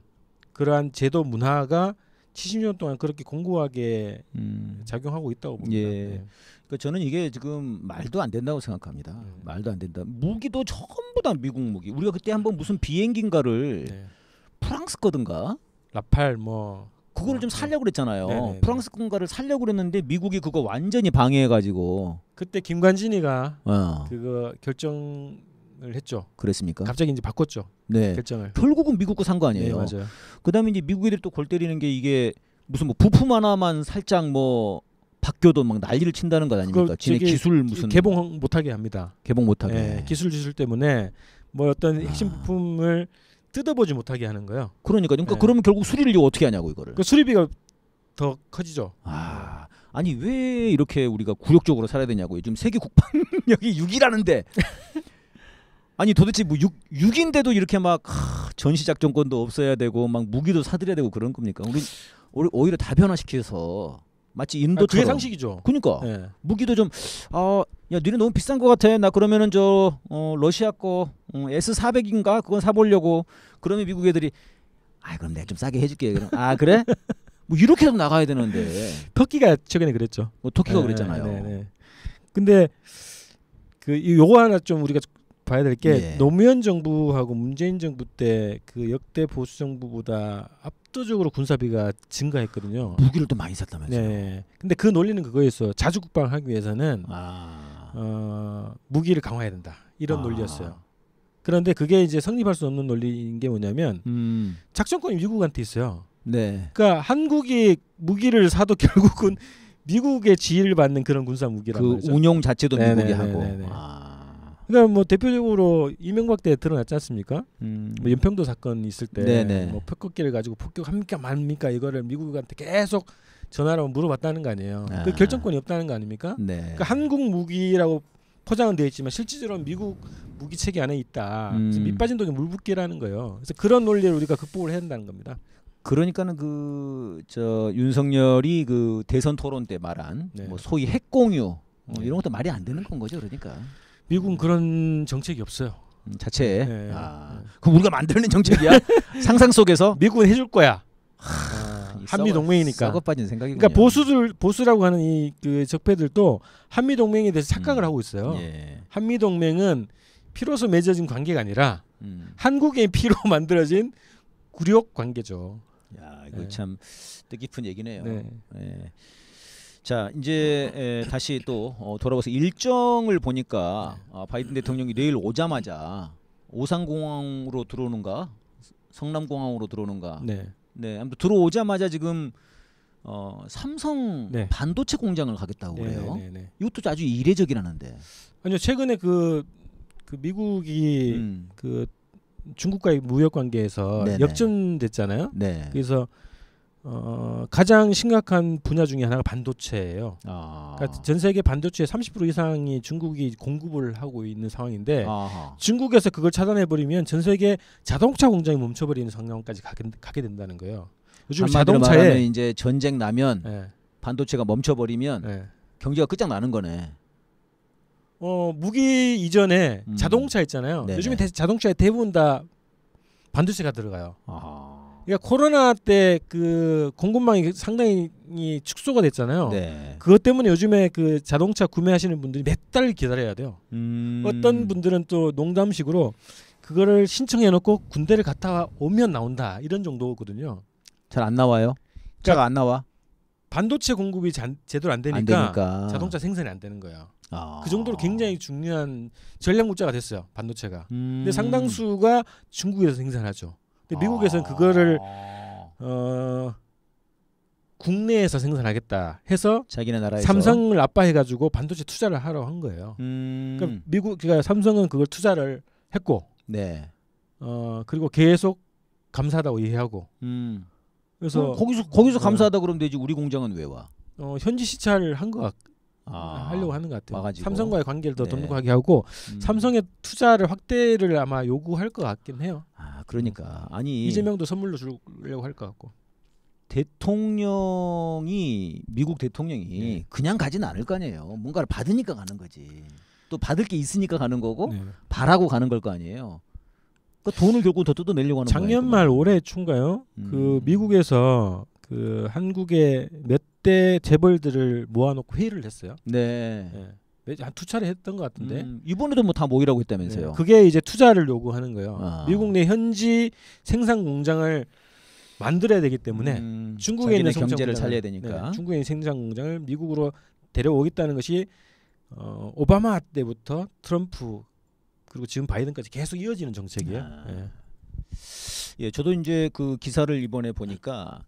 그러한 제도 문화가 70년 동안 그렇게 공고하게 음. 작용하고 있다고 봅니다. 예. 네. 그러니까 저는 이게 지금 말도 안 된다고 생각합니다. 네. 말도 안 된다. 무기도 전부 다 미국 무기. 우리가 그때 한번 네. 무슨 비행기인가를 네. 프랑스 거든가 라팔 뭐 그거를 좀 네. 살려고 그랬잖아요. 네네네. 프랑스 군가를 살려고 그랬는데 미국이 그거 완전히 방해해 가지고 그때 김관진이가 어. 그거 결정 결정을 했죠. 그랬습니까? 갑자기 이제 바꿨죠. 네. 결정을. 결국은 미국 거산거 아니에요. 네, 맞아요. 그다음에 이제 미국 애들이 또골 때리는 게 이게 무슨 뭐 부품 하나만 살짝 뭐 바뀌어도 막 난리를 친다는 거 아닙니까? 지네 기술 무슨 개봉 못하게 합니다. 개봉 못하게 네, 기술 지술 때문에 뭐 어떤 아. 핵심 부품을 뜯어보지 못하게 하는 거예요. 그러니까 그러니까 네. 그러면 결국 수리를 어떻게 하냐고 이거를. 그 수리비가 더 커지죠. 아 아니 왜 이렇게 우리가 굴욕적으로 살아야 되냐고 요즘 세계 국방력이 6이라는데 아니 도대체 뭐 6, 6인데도 이렇게 막 하, 전시 작전권도 없어야 되고 막 무기도 사들여야 되고 그런 겁니까? 우리 오히려 다변화시켜서 마치 아, 인도처 그게 상식이죠. 그러니까 네. 무기도 좀 어, 야 니네 너무 비싼 것 같아. 나 그러면은 저 어, 러시아 거 어, S400인가 그건 사보려고 그러면 미국 애들이 아 그럼 내가 좀 싸게 해줄게. 그럼 아 그래? 뭐 이렇게라도 나가야 되는데 터키가 최근에 그랬죠. 뭐 터키가 예, 네, 그랬잖아요. 네, 근데 그 요거 하나 좀 우리가 봐야 될게 예. 노무현 정부하고 문재인 정부 때 그 역대 보수 정부보다 압도적으로 군사비가 증가했거든요. 무기를 또 많이 샀다면서요. 네. 근데 그 논리는 그거였어 자주 국방하기 위해서는 아. 어, 무기를 강화해야 된다. 이런 아. 논리였어요. 그런데 그게 이제 성립할 수 없는 논리인 게 뭐냐면 음. 작전권이 미국한테 있어요. 네. 그러니까 한국이 무기를 사도 결국은 미국의 지휘를 받는 그런 군사 무기라고 그 말이죠. 운용 자체도 네네네네네. 미국이 네, 네, 하고. 네, 아. 그러니까 뭐 대표적으로 이명박 때 드러났지 않습니까? 음. 뭐 연평도 사건 있을 때뭐 폭격기를 가지고 폭격합니까 말입니까 이거를 미국한테 계속 전화로 물어봤다는 거 아니에요. 그 아. 그 결정권이 없다는 거 아닙니까? 네. 그러니까 한국 무기라고 포장은 되어 있지만 실질적으로 미국 무기 체계 안에 있다. 음. 밑빠진 독이 물붓기라는 거예요. 그래서 그런 논리를 우리가 극복을 해야 한다는 겁니다. 그러니까는 그저 윤석열이 그 대선 토론 때 말한 네. 뭐 소위 핵공유 뭐 네. 이런 것도 말이 안 되는 건 거죠, 그러니까. 미국은 그런 정책이 없어요. 음, 자체. 네. 아, 그 우리가 만들는 정책이야? 상상 속에서? 미국은 해줄 거야. 아, 한미 동맹이니까. 빠진 생각이. 그러니까 보수들 보수라고 하는 이 그 적폐들도 한미 동맹에 대해서 착각을 음. 하고 있어요. 예. 한미 동맹은 피로서 맺어진 관계가 아니라 음. 한국의 피로 만들어진 굴욕 관계죠. 야, 이거 네. 참 뜻깊은 얘기네요. 네. 네. 자 이제 에, 다시 또 어, 돌아와서 일정을 보니까 아, 바이든 대통령이 내일 오자마자 오산공항으로 들어오는가 성남공항으로 들어오는가 네, 네 아무튼 들어오자마자 지금 어, 삼성 네. 반도체 공장을 가겠다고 네, 그래요. 네, 네, 이것도 아주 이례적이라는데. 아니요 최근에 그, 그 미국이 음. 그 중국과의 무역 관계에서 네, 네. 역전됐잖아요. 네. 그래서 어, 가장 심각한 분야 중에 하나가 반도체예요. 아. 그러니까 전 세계 반도체의 30% 이상이 중국이 공급을 하고 있는 상황인데 아하. 중국에서 그걸 차단해 버리면 전 세계 자동차 공장이 멈춰버리는 상황까지 가게, 가게 된다는 거예요. 요즘 자동차에 이제 전쟁 나면 네. 반도체가 멈춰버리면 네. 경제가 끝장나는 거네. 어 무기 이전에 음. 자동차 있잖아요. 네네. 요즘에 대, 자동차에 대부분 다 반도체가 들어가요. 아하. 그러니까 코로나 때 그 공급망이 상당히 축소가 됐잖아요. 네. 그것 때문에 요즘에 그 자동차 구매하시는 분들이 몇 달 기다려야 돼요. 음... 어떤 분들은 또 농담식으로 그거를 신청해놓고 군대를 갔다 오면 나온다 이런 정도거든요. 잘 안 나와요. 차가 그러니까 안 나와. 반도체 공급이 자, 제대로 안 되니까, 안 되니까, 자동차 생산이 안 되는 거예요. 아. 그 정도로 굉장히 중요한 전략 물자가 됐어요 반도체가. 음. 근데 상당수가 중국에서 생산하죠. 근데 미국에서는 그거를 아. 어 국내에서 생산하겠다 해서 자기네 나라에서 삼성을 압박해가지고 반도체 투자를 하러 한 거예요. 음... 그러니까 미국 그러니까 삼성은 그걸 투자를 했고, 네. 어 그리고 계속 감사하다고 이해하고. 음. 그래서 거기서 거기서 네. 감사하다 그러면 되지 우리 공장은 왜 와? 어 현지 시찰을 한것 아, 하려고 하는 것 같아요. 와가지고. 삼성과의 관계를 더 네. 돈독하게 하고 음. 삼성의 투자를 확대를 아마 요구할 것 같긴 해요. 아 그러니까 음. 아니 이재명도 선물로 주려고 할 것 같고. 대통령이 미국 대통령이 네. 그냥 가진 않을 거 아니에요. 뭔가를 받으니까 가는 거지. 또 받을 게 있으니까 가는 거고 네. 바라고 가는 걸 거 아니에요. 그러니까 돈을 결국 더 뜯어내려고 하는 거예요. 작년 말 올해 초인가요? 그 음. 그 미국에서 그 한국의 몇 대 재벌들을 모아놓고 회의를 했어요. 네. 네. 예. 한두 차례 했던 것 같은데 음, 이번에도 뭐 다 모이라고 했다면서요. 네. 그게 이제 투자를 요구하는 거예요. 아. 미국 내 현지 생산 공장을 만들어야 되기 때문에 음, 중국에 있는 경제를 살려야 되니까 네, 중국에 생산 공장을 미국으로 데려오겠다는 것이 어, 오바마 때부터 트럼프 그리고 지금 바이든까지 계속 이어지는 정책이에요. 아. 예. 예, 저도 이제 그 기사를 이번에 보니까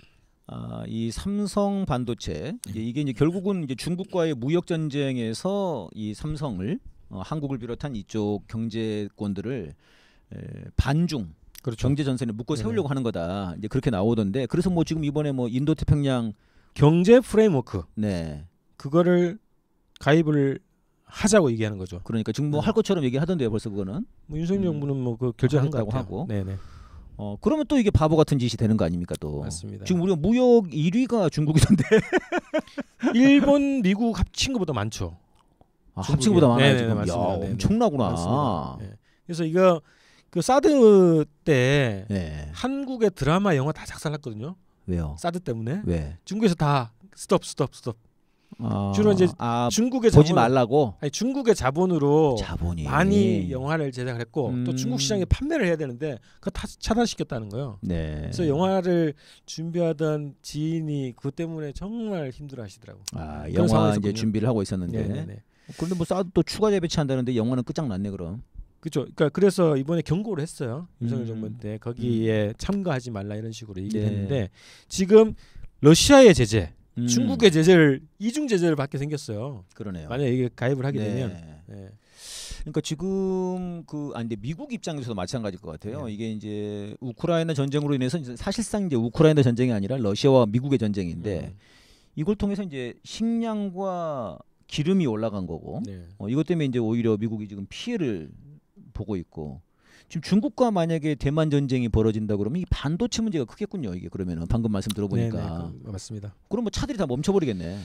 아, 이 삼성 반도체 예. 이게 이제 결국은 이제 중국과의 무역 전쟁에서 이 삼성을 어, 한국을 비롯한 이쪽 경제권들을 에, 반중 그렇죠. 경제 전선에 묶어 네. 세우려고 하는 거다 이제 그렇게 나오던데 그래서 뭐 지금 이번에 뭐 인도 태평양 경제 프레임워크 네 그거를 가입을 하자고 얘기하는 거죠. 그러니까 지금 뭐할 네. 것처럼 얘기하던데요 벌써 그거는 뭐 윤석열 음. 정부는 뭐 그 결정한다고 하고 네네. 어 그러면 또 이게 바보 같은 짓이 되는 거 아닙니까 또 맞습니다. 지금 우리가 무역 1위가 중국이던데 일본 미국 합친 것보다 많죠 아, 합친보다 많아요 네네, 지금 맞습니다. 야 네네. 엄청나구나 네. 그래서 이거 그 사드 때 네. 한국의 드라마 영화 다 작살났거든요 왜요 사드 때문에 왜 중국에서 다 스톱 스톱 스톱 어, 주로 이제 아, 중국의 보지 자본, 말라고. 아니 중국의 자본으로 자본이. 많이 영화를 제작을 했고 음... 또 중국 시장에 판매를 해야 되는데 그거 다 차단시켰다는 거예요. 네. 그래서 영화를 준비하던 지인이 그것 때문에 정말 힘들어하시더라고. 요아 영화 이제 준비를 하고 있었는데. 네네네. 그런데 뭐 싸도 또 추가 재배치한다는데 영화는 끝장났네 그럼. 그죠. 그러니까 그래서 이번에 경고를 했어요. 윤석열 음. 정부 때 음. 거기에 음. 참가하지 말라 이런 식으로 얘기를 네. 했는데 지금 러시아의 제재 음. 중국의 제재를 이중 제재를 받게 생겼어요. 그러네요. 만약 이게 가입을 하게 네. 되면. 네. 그러니까 지금 그 아니 근데 미국 입장에서도 마찬가지일 것 같아요. 네. 이게 이제 우크라이나 전쟁으로 인해서 사실상 이제 우크라이나 전쟁이 아니라 러시아와 미국의 전쟁인데 음. 이걸 통해서 이제 식량과 기름이 올라간 거고 네. 어, 이것 때문에 이제 오히려 미국이 지금 피해를 보고 있고 지금 중국과 만약에 대만 전쟁이 벌어진다 그러면 이 반도체 문제가 크겠군요. 이게 그러면은 방금 말씀 들어보니까 네네, 네, 그, 그, 맞습니다. 그럼 뭐 차들이 다 멈춰버리겠네.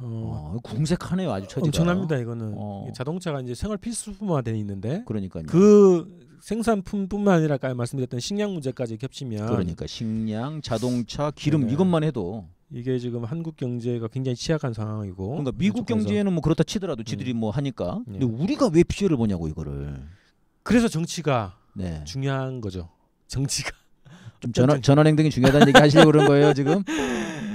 어, 어, 궁색하네요 아주 처지가 엄청납니다 이거는 어. 자동차가 이제 생활 필수품화 되어 있는데 그러니까요 그 생산품뿐만 아니라 아까 말씀드렸던 식량 문제까지 겹치면 그러니까 식량 자동차 네, 기름 네 이것만 해도 이게 지금 한국 경제가 굉장히 취약한 상황이고 그러니까 미국 경제는 뭐 그렇다 치더라도 지들이 음. 뭐 하니까 네. 근데 우리가 왜 피해를 보냐고 이거를 그래서 정치가 네. 중요한 거죠. 정치가 좀 전원 전원 행동이 중요하다는 얘기 하시려고 그런 거예요 지금?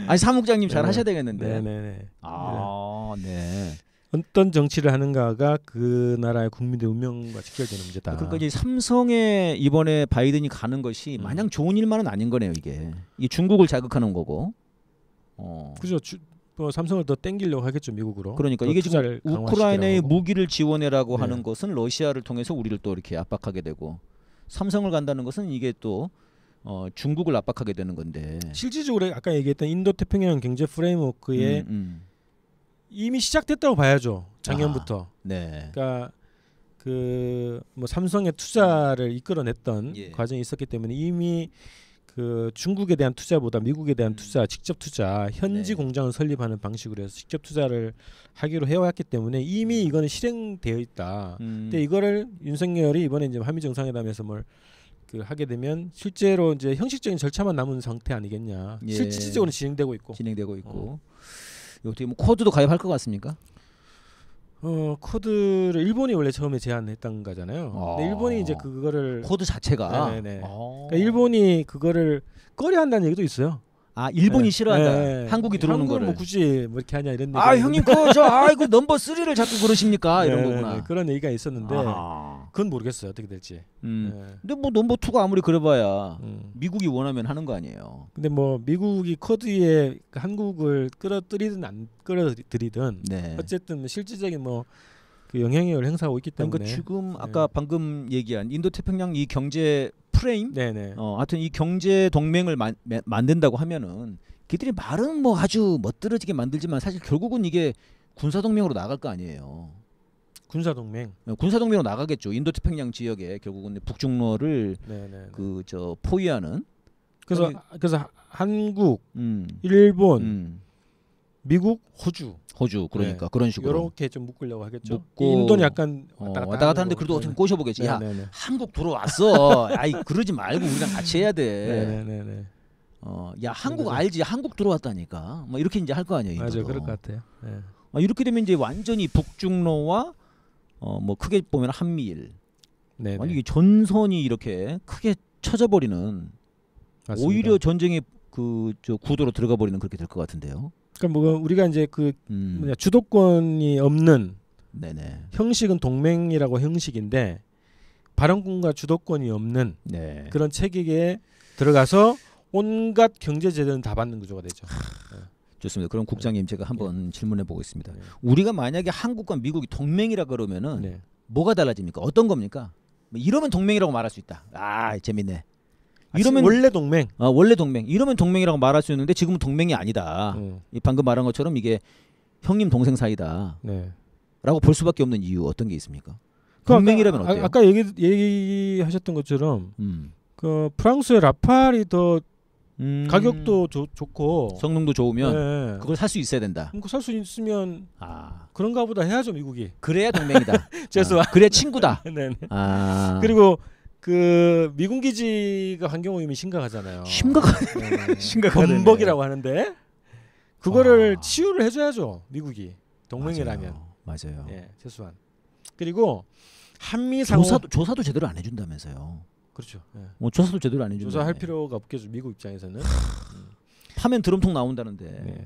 아니 사무장님 잘 네. 하셔야 되겠는데. 네네네. 네, 네. 아 네. 어떤 정치를 하는가가 그 나라의 국민의 운명과 직결되는 문제다. 아, 그러니까 이제 삼성의 이번에 바이든이 가는 것이 음. 마냥 좋은 일만은 아닌 거네요 이게. 이 중국을 자극하는 거고. 어. 그죠. 또 삼성을 더 땡기려고 하겠죠 미국으로. 그러니까 이게 지금 우크라이나에 무기를 지원해라고 네. 하는 것은 러시아를 통해서 우리를 또 이렇게 압박하게 되고 삼성을 간다는 것은 이게 또 어, 중국을 압박하게 되는 건데. 실질적으로 아까 얘기했던 인도 태평양 경제 프레임워크에 음, 음. 이미 시작됐다고 봐야죠 작년부터. 아, 네. 그러니까 그 뭐 삼성의 투자를 이끌어냈던 예. 과정이 있었기 때문에 이미 그 중국에 대한 투자보다 미국에 대한 음. 투자, 직접 투자, 현지 네. 공장을 설립하는 방식으로 해서 직접 투자를 하기로 해왔기 때문에 이미 음. 이거는 실행되어 있다. 음. 근데 이거를 윤석열이 이번에 이제 한미 정상회담에서 뭘그 하게 되면 실제로 이제 형식적인 절차만 남은 상태 아니겠냐. 예. 실질적으로 진행되고 있고. 진행되고 있고. 어. 어떻게 뭐 코드도 가입할 것 같습니까? 어 코드를 일본이 원래 처음에 제안했던 거잖아요. 근데 일본이 이제 그, 그거를 코드 자체가 네네네. 네, 네. 아. 그러니까 일본이 그거를 꺼려한다는 얘기도 있어요. 아 일본이 네. 싫어한다. 네. 한국이 들어오는 뭐 거를. 뭐 굳이 뭐 이렇게 하냐 이런. 아 형님 그 저 아이고 넘버 3를 자꾸 그러십니까 이런 거구나. 그런 얘기가 있었는데 아. 그건 모르겠어요 어떻게 될지. 음. 근데 뭐 넘버 2가 아무리 그래봐야 음. 미국이 원하면 하는 거 아니에요. 근데 뭐 미국이 커드에 한국을 끌어들이든 안 끌어들이든 네. 어쨌든 실질적인 뭐. 그 영향력을 행사하고 있기 그러니까 때문에 그러니까 지금 아까 방금 얘기한 인도 태평양 이 경제 프레임, 네네. 어, 하여튼 이 경제 동맹을 마, 마, 만든다고 하면은 걔들이 말은 뭐 아주 멋들어지게 만들지만 사실 결국은 이게 군사 동맹으로 나갈 거 아니에요. 군사 동맹. 어, 군사 동맹으로 나가겠죠. 인도 태평양 지역에 결국은 북중로를 그 저 포위하는. 그래서 그래서 한국, 음. 일본. 음. 미국, 호주. 호주 그러니까 네. 그런 식으로 이렇게 좀 묶으려고 하겠죠. 묶고 인도는 약간 왔다 어, 갔다, 어, 왔다 하는데 그래도 어떻게 꼬셔보겠지. 야 네네네. 네, 네. 한국 들어왔어. 아이 그러지 말고 우리랑 같이 해야 돼. 네네네. 네, 어야 한국 네네. 알지 한국 들어왔다니까. 뭐 이렇게 이제 할 거 아니에요. 맞아 그럴 것 같아요. 네. 아, 이렇게 되면 이제 완전히 북중로와 어뭐 크게 보면 한미일. 네. 이게 전선이 이렇게 크게 쳐져버리는 맞습니다. 오히려 전쟁의 그저 구도로 들어가 버리는 그렇게 될 것 같은데요. 그러니까 뭐 우리가 이제 그 음. 뭐냐 주도권이 없는 네네. 형식은 동맹이라고 형식인데 발언권과 주도권이 없는 네. 그런 체계에 들어가서 온갖 경제 제재는 다 받는 구조가 되죠. 좋습니다. 그럼 국장님 제가 한번 네. 질문해 보겠습니다. 네. 우리가 만약에 한국과 미국이 동맹이라 그러면은 네. 뭐가 달라집니까? 어떤 겁니까? 뭐 이러면 동맹이라고 말할 수 있다. 아 재밌네. 아, 이러면 원래 동맹. 아 원래 동맹. 이러면 동맹이라고 말할 수 있는데 지금은 동맹이 아니다. 음. 방금 말한 것처럼 이게 형님 동생 사이다. 네. 라고 볼 수밖에 없는 이유 어떤 게 있습니까? 그 동맹이라면 아까, 어때요? 아, 까 얘기 얘기하셨던 것처럼 음. 그 프랑스의 라팔이 더 음. 가격도 조, 좋고 성능도 좋으면 네. 그걸 살 수 있어야 된다. 그거 살수 있으면 아. 그런가 보다 해야죠 미국이. 그래야 동맹이다. 죄송. 아. 그래 친구다. 네, 네. 아. 그리고 그 미군 기지가 환경 오염이 심각하잖아요. 심각하네. 네. 네. 심각하네. 범벅이라고 하는데 그거를 와. 아. 치유를 해줘야죠 미국이 동맹이라면. 맞아요. 맞아요. 예, 최소한. 그리고 한미 상호 조사도, 조사도 제대로 안 해준다면서요. 그렇죠. 예. 뭐 조사도 제대로 안 해준다. 조사할 필요가 없겠죠 미국 입장에서는. 파면 드럼통 나온다는데. 예.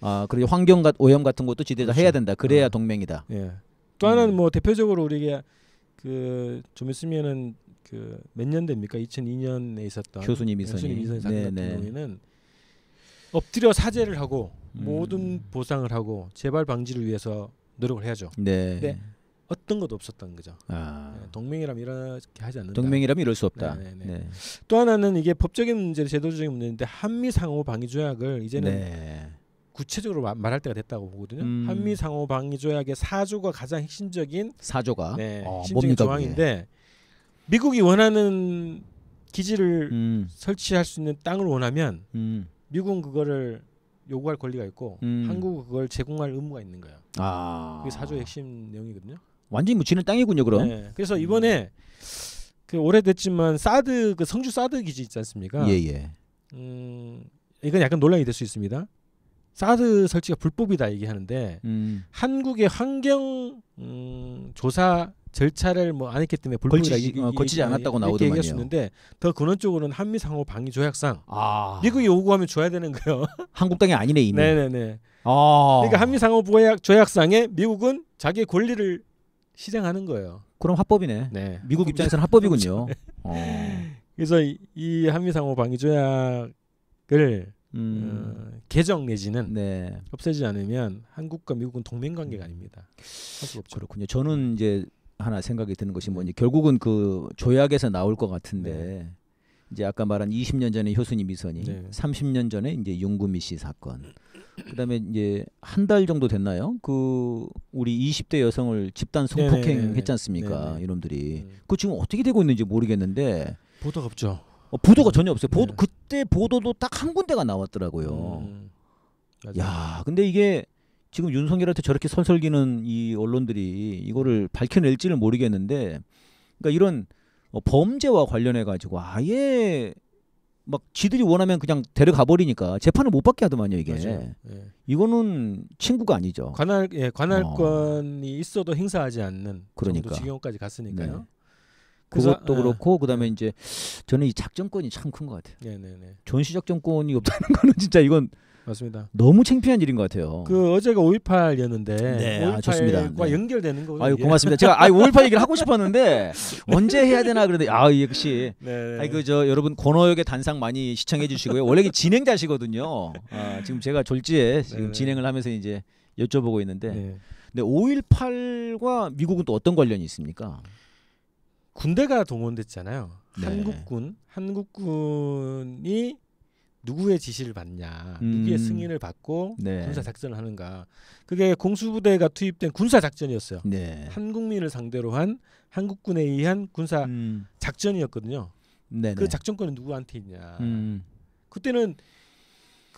아 그리고 환경 오염 같은 것도 지대자 그렇죠. 해야 된다. 그래야 아. 동맹이다. 예. 또 하나는 음. 뭐 대표적으로 우리가 그좀 있으면은 그몇 년 됩니까? 2002년에 있었던 교수님 이선희 교수님 이선 같은 네, 네. 경우에는 엎드려 사죄를 하고 음. 모든 보상을 하고 재발 방지를 위해서 노력을 해야죠. 네. 근데 어떤 것도 없었던 거죠. 아. 네, 동맹이라면 이렇게 하지 않는다. 동맹이라면 이럴 수 없다. 네. 또 하나는 이게 법적인 문제, 제도적인 문제인데 한미 상호 방위 조약을 이제는 구체적으로 말할 때가 됐다고 보거든요. 음. 한미 상호 방위 조약의 사조가 가장 핵심적인 사조가 네, 어, 핵심적인 조항인데 미국이 원하는 기지를 음. 설치할 수 있는 땅을 원하면 음. 미국은 그거를 요구할 권리가 있고 음. 한국은 그걸 제공할 의무가 있는 거예요. 아. 그게 사조의 핵심 내용이거든요. 완전히 묻히는 땅이군요, 그럼. 네, 그래서 이번에 그 오래됐지만 사드 그 성주 사드 기지 있지 않습니까? 예 예. 음, 이건 약간 논란이 될 수 있습니다. 사드 설치가 불법이다 얘기하는데 음. 한국의 환경 음, 조사 절차를 뭐 안 했기 때문에 불법이다 걸치지, 얘기, 어, 걸치지 않았다고 나오더만요. 얘기했었는데 더 근원적으로는 한미 상호 방위 조약상 아. 미국이 요구하면 줘야 되는 거예요. 한국 땅이 아니네 이미. 네네네. 아. 그러니까 한미 상호 조약, 조약상에 미국은 자기의 권리를 시장하는 거예요. 그럼 합법이네. 네. 미국 입장에서는 합법이군요. 어. 그래서 이, 이 한미 상호 방위 조약을 음. 어, 개정 내지는 네. 없애지 않으면 한국과 미국은 동맹 관계가 아닙니다. 그렇군요. 저는 이제 하나 생각이 드는 것이 뭐냐 결국은 그 조약에서 나올 것 같은데 네. 이제 아까 말한 20년 전에 효순이 미선이, 네. 30년 전에 이제 윤구미 씨 사건, 그다음에 이제 한 달 정도 됐나요? 그 우리 20대 여성을 집단 성폭행했지 네, 네, 네. 않습니까? 이놈들이 음. 그 지금 어떻게 되고 있는지 모르겠는데 보도가 없죠. 어, 보도가 음. 전혀 없어요. 보도, 네. 그때 보도도 딱 한 군데가 나왔더라고요. 음, 야, 근데 이게 지금 윤석열한테 저렇게 선설기는 이 언론들이 이거를 밝혀낼지를 모르겠는데, 그러니까 이런 어, 범죄와 관련해 가지고 아예 막 지들이 원하면 그냥 데려가 버리니까 재판을 못 받게 하더만요 이게. 예. 이거는 친구가 아니죠. 관할 예 관할권이 어. 있어도 행사하지 않는 그러니까 지경까지 갔으니까요. 네. 그것도 그 그렇고 그다음에 이제 저는 이 작전권이 참 큰 것 같아요. 네네네. 전시작전권이 없다는 거는 진짜 이건 맞습니다. 너무 창피한 일인 것 같아요. 그 어제가 5.18이었는데 네, 5.18과 아, 네. 연결되는 거고. 아유 고맙습니다. 제가 아5.18 얘기를 하고 싶었는데 언제 해야 되나 그런데 아 역시 네. 네. 아이 그저 여러분 권호역의 단상 많이 시청해 주시고요. 원래 진행자시거든요. 아, 지금 제가 졸지에 지금 네네. 진행을 하면서 이제 여쭤보고 있는데 네. 근데 5.18과 미국은 또 어떤 관련이 있습니까? 군대가 동원됐잖아요. 네. 한국군 한국군이 누구의 지시를 받냐, 음. 누구의 승인을 받고 네. 군사 작전을 하는가. 그게 공수부대가 투입된 군사 작전이었어요. 네. 한국민을 상대로 한 한국군에 의한 군사 음. 작전이었거든요. 네네. 그 작전권은 누구한테 있냐. 음. 그때는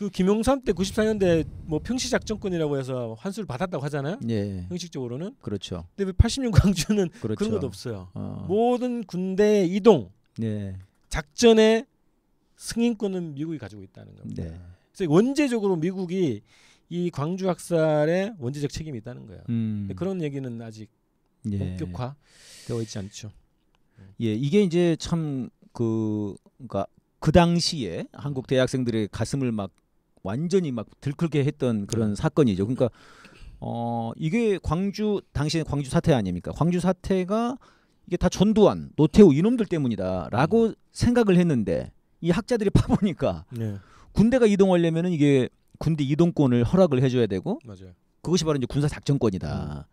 그 김용삼 때 94년대 뭐 평시 작전권이라고 해서 환수를 받았다고 하잖아요. 예. 형식적으로는. 그렇죠. 근데 86 광주는 그렇죠. 그런 것도 없어요. 어. 모든 군대 이동, 예. 작전의 승인권은 미국이 가지고 있다는 겁니다. 네. 그래서 원제적으로 미국이 이 광주 학살에 원제적 책임이 있다는 거예요. 음. 그런 얘기는 아직 예. 본격화 되어 있지 않죠. 예, 이게 이제 참그 그러니까 그 당시에 한국 대학생들의 가슴을 막 완전히 막 들끓게 했던 그런 음. 사건이죠. 그러니까 어 이게 광주 당시에 광주 사태 아닙니까? 광주 사태가 이게 다 전두환, 노태우 이놈들 때문이다라고 음. 생각을 했는데 이 학자들이 파보니까 네. 군대가 이동하려면 이게 군대 이동권을 허락을 해줘야 되고 맞아요. 그것이 바로 이제 군사 작전권이다. 음.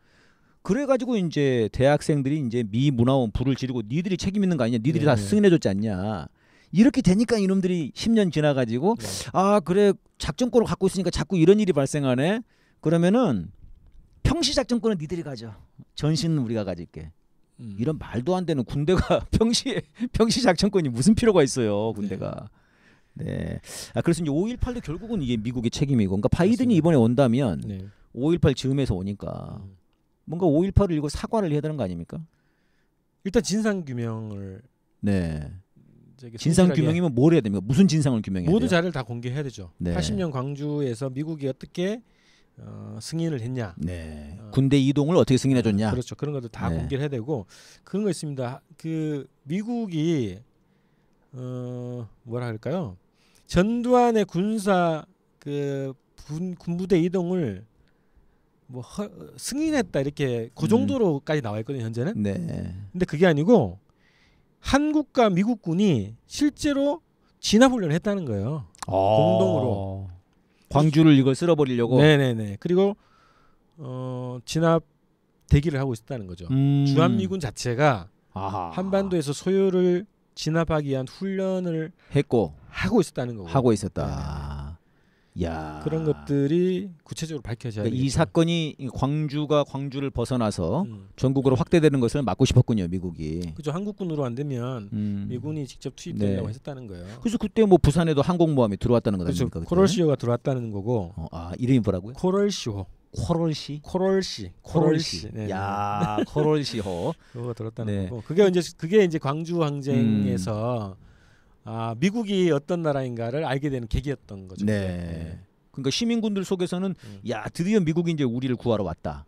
그래가지고 이제 대학생들이 이제 미 문화원 불을 지르고 니들이 책임 있는 거 아니냐, 니들이 네, 다 네. 승인해줬지 않냐. 이렇게 되니까 이놈들이 10년 지나가지고 네. 아 그래 작전권을 갖고 있으니까 자꾸 이런 일이 발생하네. 그러면은 평시 작전권은 니들이 가져. 전신은 우리가 가질게. 음. 이런 말도 안 되는 군대가 평시 평시 작전권이 무슨 필요가 있어요 군대가. 네. 네. 아 그래서 이제 5.18도 결국은 이게 미국의 책임이고, 그러니까 바이든이 이번에 온다면 네. 5.18 즈음에서 오니까 음. 뭔가 5.18을 이거 사과를 해야 되는 거 아닙니까? 일단 진상 규명을 네. 진상 규명이면 뭘 해야 됩니까? 무슨 진상을 규명해야 모두 돼요? 자료를 다 공개해야 되죠. 네. 80년 광주에서 미국이 어떻게 어, 승인을 했냐. 네. 어, 군대 이동을 어떻게 승인해 줬냐. 어, 그렇죠. 그런 것도 다 네. 공개를 해야 되고 그런 거 있습니다. 그 미국이 어, 뭐라 할까요? 전두환의 군사 그 군, 군부대 이동을 뭐 허, 승인했다 이렇게 그 음. 정도로까지 나와 있거든요 현재는. 네. 근데 그게 아니고 한국과 미국군이 실제로 진압 훈련을 했다는 거예요. 아~ 공동으로 광주를 이걸 쓸어버리려고. 네네네. 그리고 어, 진압 대기를 하고 있었다는 거죠. 음. 주한미군 자체가 아하. 한반도에서 소요를 진압하기 위한 훈련을 했고 하고 있었다는 거고 하고 있었다. 네 야. 그런 것들이 구체적으로 밝혀져야 그러니까 이 사건이 광주가 광주를 벗어나서 음. 전국으로 확대되는 것을 막고 싶었군요 미국이 그죠 한국군으로 안 되면 음. 미군이 직접 투입된다고 네. 했었다는 거예요 그래서 그때 뭐 부산에도 항공모함이 들어왔다는 거죠 그렇죠. 코럴시오가 들어왔다는 거고 어, 아 이름이 뭐라고요 코럴시오 코럴시 코럴시 코럴시 네, 네. 야 코럴시호 그거 들었다는 네. 거고 그게 이제 그게 이제 광주 음. 항쟁에서 음. 아 미국이 어떤 나라인가를 알게 되는 계기였던 거죠. 네. 네. 그러니까 시민군들 속에서는 음. 야 드디어 미국이 이제 우리를 구하러 왔다.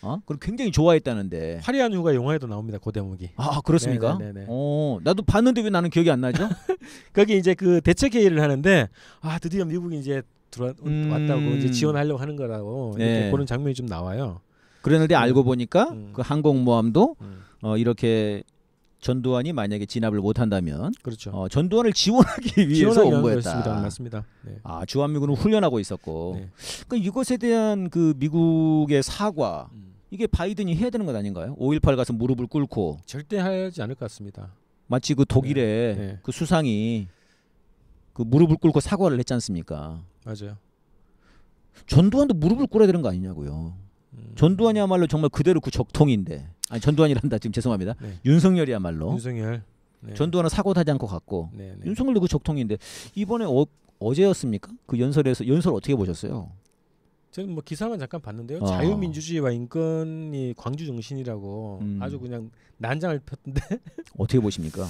어? 그걸 굉장히 좋아했다는데. 화려한 휴가 영화에도 나옵니다. 고대목이. 아 그렇습니까? 네네어 네, 네. 나도 봤는데 왜 나는 기억이 안 나죠? 거기 이제 그 대책 회의를 하는데 아 드디어 미국이 이제 들어왔다고 음. 이제 지원하려고 하는 거라고 네. 그런 장면이 좀 나와요. 그랬는데 음. 알고 보니까 음. 그 항공모함도 음. 어, 이렇게 전두환이 만약에 진압을 못한다면 그렇죠. 어, 전두환을 지원하기 위해서 온 거였다. 맞습니다. 네. 아 주한미군은 훈련하고 있었고 네. 그러니까 이것에 대한 그 미국의 사과 음. 이게 바이든이 해야 되는 것 아닌가요? 5.18 가서 무릎을 꿇고 절대 하지 않을 것 같습니다. 마치 그 독일의 네. 네. 그 수상이 그 무릎을 꿇고 사과를 했지 않습니까? 맞아요. 전두환도 무릎을 꿇어야 되는 거 아니냐고요. 음. 전두환이야말로 정말 그대로 그 적통인데 아니 전두환이란다 지금 죄송합니다. 네. 윤석열이야말로 윤석열 네. 전두환은 사고 타지 않고 갔고 네, 네. 윤석열도 그 적통인데 이번에 어, 어제였습니까? 그 연설에서 연설 어떻게 보셨어요? 저는 뭐 기사만 잠깐 봤는데요. 어. 자유민주주의와 인권이 광주 정신이라고 음. 아주 그냥 난장을 폈는데 어떻게 보십니까?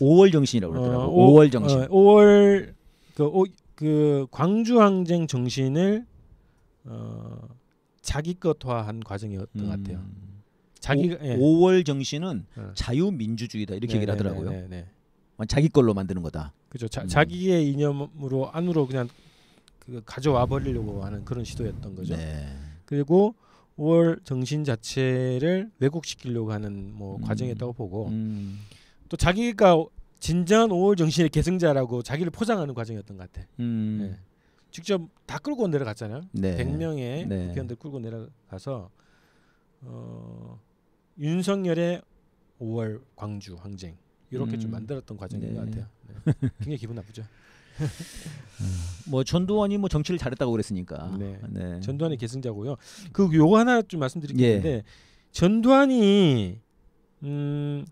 5월 정신이라고 그러더라고요. 어, 5월 정신. 어, 5월 그, 오, 그 광주 항쟁 정신을 어, 자기 것화한 과정이었던 음. 것 같아요. 자기가 예. 5월 정신은 어. 자유민주주의다 이렇게 얘기를 네, 네, 하더라고요. 네네. 네, 어, 자기 걸로 만드는 거다. 그죠. 음. 자기의 이념으로 안으로 그냥 그 가져와 버리려고 하는 그런 시도였던 거죠. 네. 그리고 5월 정신 자체를 왜곡시키려고 하는 뭐 음. 과정이었다고 보고 음. 또 자기가 진정한 5월 정신의 계승자라고 자기를 포장하는 과정이었던 것 같아. 음. 네. 직접 다 끌고 내려갔잖아요. 네. 100명의 국회의원들 끌고 내려가서 어 윤석열의 5월 광주 항쟁 이렇게 음. 좀 만들었던 과정인 네. 것 같아요. 네. 굉장히 기분 나쁘죠. 음. 뭐 전두환이 뭐 정치를 잘했다고 그랬으니까. 네. 네. 전두환이 계승자고요. 그 요거 하나 좀 말씀드리겠는데 예. 전두환이 음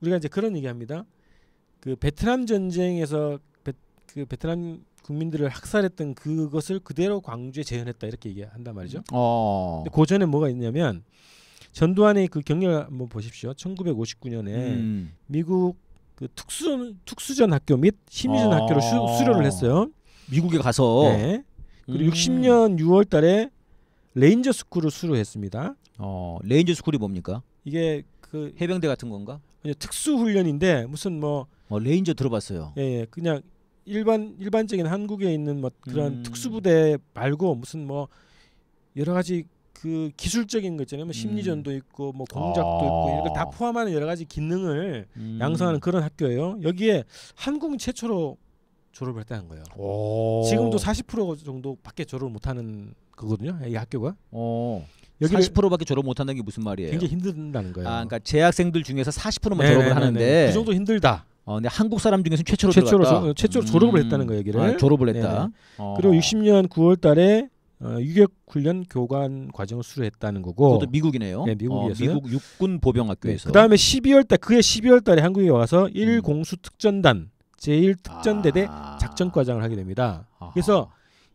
우리가 이제 그런 얘기합니다. 그 베트남 전쟁에서 베, 그 베트남 국민들을 학살했던 그것을 그대로 광주에 재현했다 이렇게 얘기한단 말이죠. 어. 근데 그 전에 뭐가 있냐면 전두환의 그 경력 한번 보십시오. 1959년에 음. 미국 그 특수 특수전 학교 및 시민전 아. 학교로 수, 료를 했어요. 미국에 가서 네. 그리고 음. 60년 6월달에 레인저 스쿨을 수료했습니다. 어, 레인저 스쿨이 뭡니까? 이게 그 해병대 같은 건가? 특수 훈련인데 무슨 뭐 어, 레인저 들어봤어요. 예, 예, 그냥 일반 일반적인 한국에 있는 뭐 그런 음. 특수부대 말고 무슨 뭐 여러 가지 그 기술적인 거 있잖아요. 뭐 심리전도 음. 있고 뭐 공작도 아. 있고 이런 거다 아. 포함하는 여러 가지 기능을 음. 양성하는 그런 학교예요. 여기에 한국 최초로 졸업을 했다는 거예요. 오. 지금도 40% 정도밖에 졸업을 못하는 거거든요. 이 학교가. 오. 어. 여기 40%밖에 졸업 못한다는 게 무슨 말이에요? 굉장히 힘든다는 거예요. 아, 그러니까 재학생들 중에서 40%만 네네네네. 졸업을 네, 네, 하는데 네, 그 정도 힘들다. 어, 근데 한국 사람 중에서 최초로 최초로, 조, 최초로 음. 졸업을 했다는 거예요, 여기를. 아, 졸업을 했다. 어. 그리고 60년 9월달에 어, 유격 훈련 교관 과정을 수료했다는 거고. 그것도 미국이네요. 네, 미국에서 어, 미국 육군 보병학교에서. 네, 그다음에 12월 달 그해 12월 달에 한국에 와서 1 음. 공수 특전단 제1 특전대대 아. 작전과장을 하게 됩니다. 아하. 그래서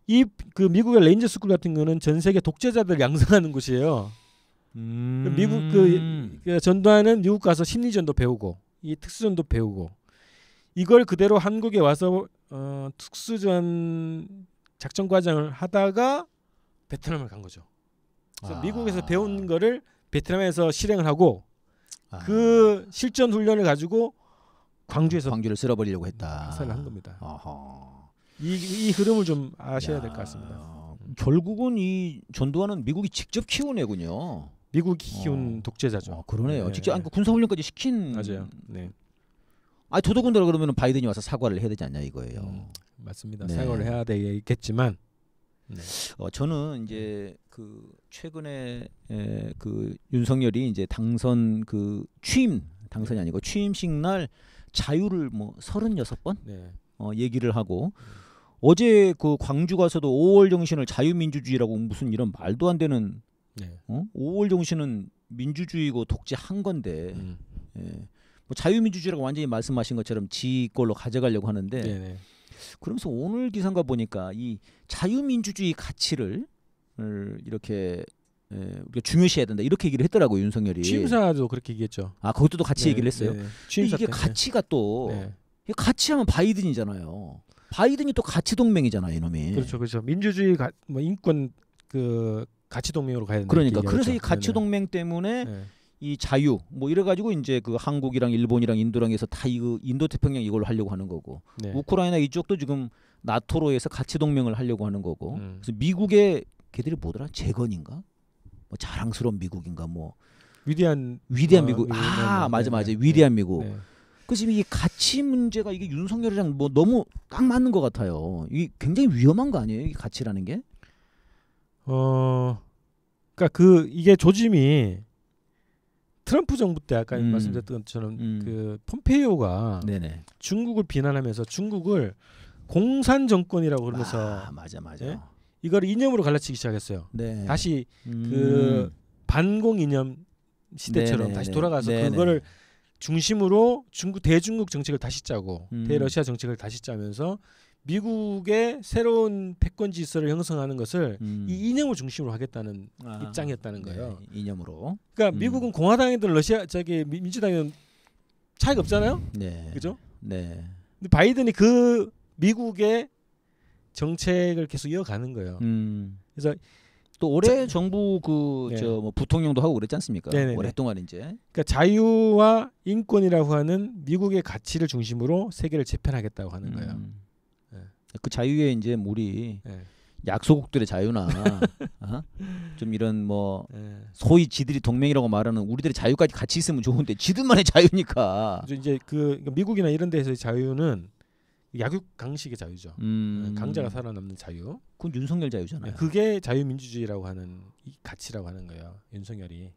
이 그 미국의 레인저 스쿨 같은 거는 전 세계 독재자들 양성하는 곳이에요. 음. 미국 그, 그 전두환은 미국 가서 심리전도 배우고 이 특수전도 배우고 이걸 그대로 한국에 와서 어, 특수전 작전과장을 하다가 베트남을 간 거죠. 그래서 아. 미국에서 배운 거를 베트남에서 실행을 하고 아. 그 실전 훈련을 가지고 광주에서 광주를 쓸어버리려고 했다. 사를한 겁니다. 어 이, 이 흐름을 좀 아셔야 될 것 같습니다. 음. 결국은 이 전두환은 미국이 직접 키운 애군요. 미국 어. 키운 어. 독재자죠. 어, 그러네요. 네. 직접 아 그 군사훈련까지 시킨. 맞아요. 네. 아 더더군다나 그러면 바이든이 와서 사과를 해야 되지 않냐 이거예요. 음, 맞습니다. 네. 사과를 해야 되겠지만 네. 어, 저는 이제 그 최근에 에, 그 윤석열이 이제 당선 그 취임 당선이 아니고 취임식 날 자유를 뭐 36번 네. 어, 얘기를 하고 어제 그 광주 가서도 5월 정신을 자유민주주의라고 무슨 이런 말도 안 되는 네. 어? 5월 정신은 민주주의고 독재한 건데 음. 예. 뭐 자유민주주의라고 완전히 말씀하신 것처럼 지 걸로 가져가려고 하는데 네, 네. 그러면서 오늘 기사가 보니까 이 자유민주주의 가치를 이렇게 예, 우리가 중요시해야 된다 이렇게 얘기를 했더라고 윤석열이 취임사도 그렇게 얘기했죠. 아 거기도 같이 네, 얘기를 했어요. 네, 취임사 이게 때. 네. 가치가 또 네. 가치하면 바이든이잖아요. 바이든이 또 가치 동맹이잖아요, 이놈이. 그렇죠, 그렇죠. 민주주의 가, 뭐 인권 그 가치 동맹으로 가야 된다. 그러니까 그래서 이 가치 네, 네. 동맹 때문에 이 자유 뭐 이래가지고 이제 그 한국이랑 일본이랑 인도랑 해서 다 이거 인도 태평양 이걸로 하려고 하는 거고 우크라이나 이쪽도 지금 나토로 에서 가치 동맹을 하려고 하는 거고 음. 그래서 미국의 걔들이 뭐더라 재건인가 뭐 자랑스러운 미국인가 뭐 위대한 위대한 어, 미국 어, 아 네, 맞아 맞아 네, 위대한 네. 미국 네. 그 지금 이 가치 문제가 이게 윤석열이랑 뭐 너무 딱 맞는 것 같아요 이 굉장히 위험한 거 아니에요 이 가치라는 게 어~ 그니까 그 이게 조짐이 트럼프 정부 때 아까 음. 말씀드렸던 것처럼 음. 그 폼페이오가 네네. 중국을 비난하면서 중국을 공산 정권이라고 그러면서 아, 맞아 맞아 예? 이걸 이념으로 갈라치기 시작했어요. 네. 다시 음. 그 반공 이념 시대처럼 네네 네, 다시 네. 돌아가서 네네. 그거를 네. 중심으로 중국 대중국 정책을 다시 짜고 음. 대러시아 정책을 다시 짜면서 미국의 새로운 패권 질서를 형성하는 것을 음. 이 이념을 중심으로 하겠다는 아. 입장이었다는 거예요. 네, 이념으로. 그러니까 음. 미국은 공화당이든 러시아 저기 민주당이든 차이가 없잖아요. 네. 그죠? 네. 근데 바이든이 그 미국의 정책을 계속 이어가는 거예요. 음. 그래서 또 올해 자, 정부 그저뭐 네. 뭐 부통령도 하고 그랬지 않습니까? 네네네. 네, 네. 오랫동안 이제 그러니까 자유와 인권이라고 하는 미국의 가치를 중심으로 세계를 재편하겠다고 하는 거예요. 음. 네. 그 자유에 이제 우리 네. 약소국들의 자유나 어? 좀 이런 뭐 네. 소위 지들이 동맹이라고 말하는 우리들의 자유까지 같이 있으면 좋은데 지들만의 자유니까. 이제 그 그러니까 미국이나 이런 데서의 자유는 야육 강식의 자유죠. 음. 네, 강자가 살아남는 자유. 그건 윤석열 자유잖아요. 네, 그게 자유민주주의라고 하는 가치라고 하는 거예요. 윤석열이.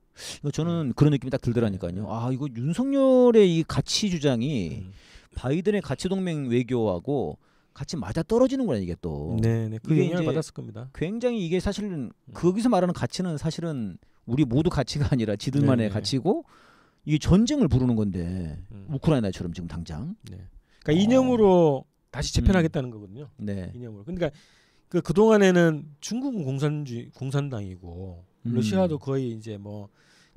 저는 그런 느낌이 딱 들더라니까요. 네. 아 이거 윤석열의 이 가치 주장이 음. 바이든의 가치 동맹 외교하고 같이 맞아 떨어지는구나 이게 또. 네그 영향을 받았을 겁니다. 굉장히 이게 사실은 음. 거기서 말하는 가치는 사실은 우리 모두 가치가 아니라 지들만의 네네. 가치고 이게 전쟁을 부르는 건데 음. 우크라이나처럼 지금 당장. 네. 그러니까 이념으로 다시 재편하겠다는 음. 거거든요. 네. 이념으로. 그러니까 그 그동안에는 중국은 공산주의 공산당이고 음. 러시아도 거의 이제 뭐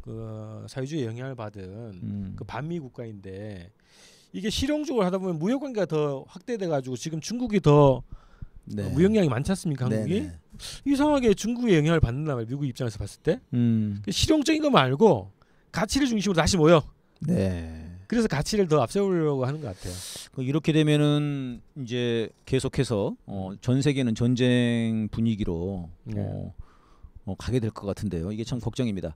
그 사회주의 영향을 받은 음. 그 반미 국가인데 이게 실용적으로 하다 보면 무역 관계가 더 확대돼 가지고 지금 중국이 더 네. 무역량이 많지 않습니까 한국이 네네. 네. 이상하게 중국의 영향을 받는단 말이에요 미국 입장에서 봤을 때 음. 그 실용적인 거 말고 가치를 중심으로 다시 모여 네. 그래서 가치를 더 앞세우려고 하는 것 같아요. 그 이렇게 되면은 이제 계속해서 어, 음. 전 세계는 전쟁 분위기로 어, 네. 어, 어, 가게 될 것 같은데요. 이게 참 걱정입니다.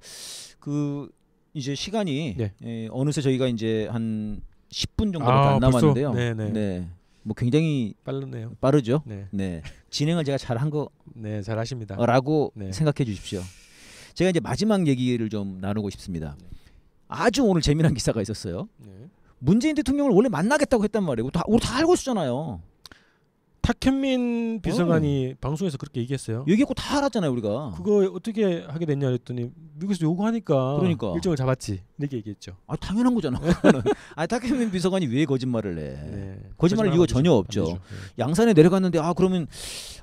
그 이제 시간이 네. 에, 예, 어느새 저희가 이제 한 10분 정도밖에 아, 안 남았는데요. 네네. 네. 네. 뭐 굉장히 빠르네요. 빠르죠. 네. 네. 진행을 제가 잘 한 거. 네, 잘 하십니다. 라고 네. 생각해 주십시오. 제가 이제 마지막 얘기를 좀 나누고 싶습니다. 네. 아주 오늘 재미난 기사가 있었어요. 네. 문재인 대통령을 원래 만나겠다고 했단 말이에요. 다, 우리 다 알고 있잖아요. 탁현민 비서관이 어. 방송에서 그렇게 얘기했어요. 얘기했고 다 알았잖아요 우리가. 그거 어떻게 하게 됐냐 그랬더니 미국에서 요구하니까 그러니까. 일정을 잡았지 이렇게 얘기했죠. 아 당연한 거잖아. 아 탁현민 비서관이 왜 거짓말을 해? 네. 거짓말을 이유가 전혀 없죠. 네. 양산에 내려갔는데 아 그러면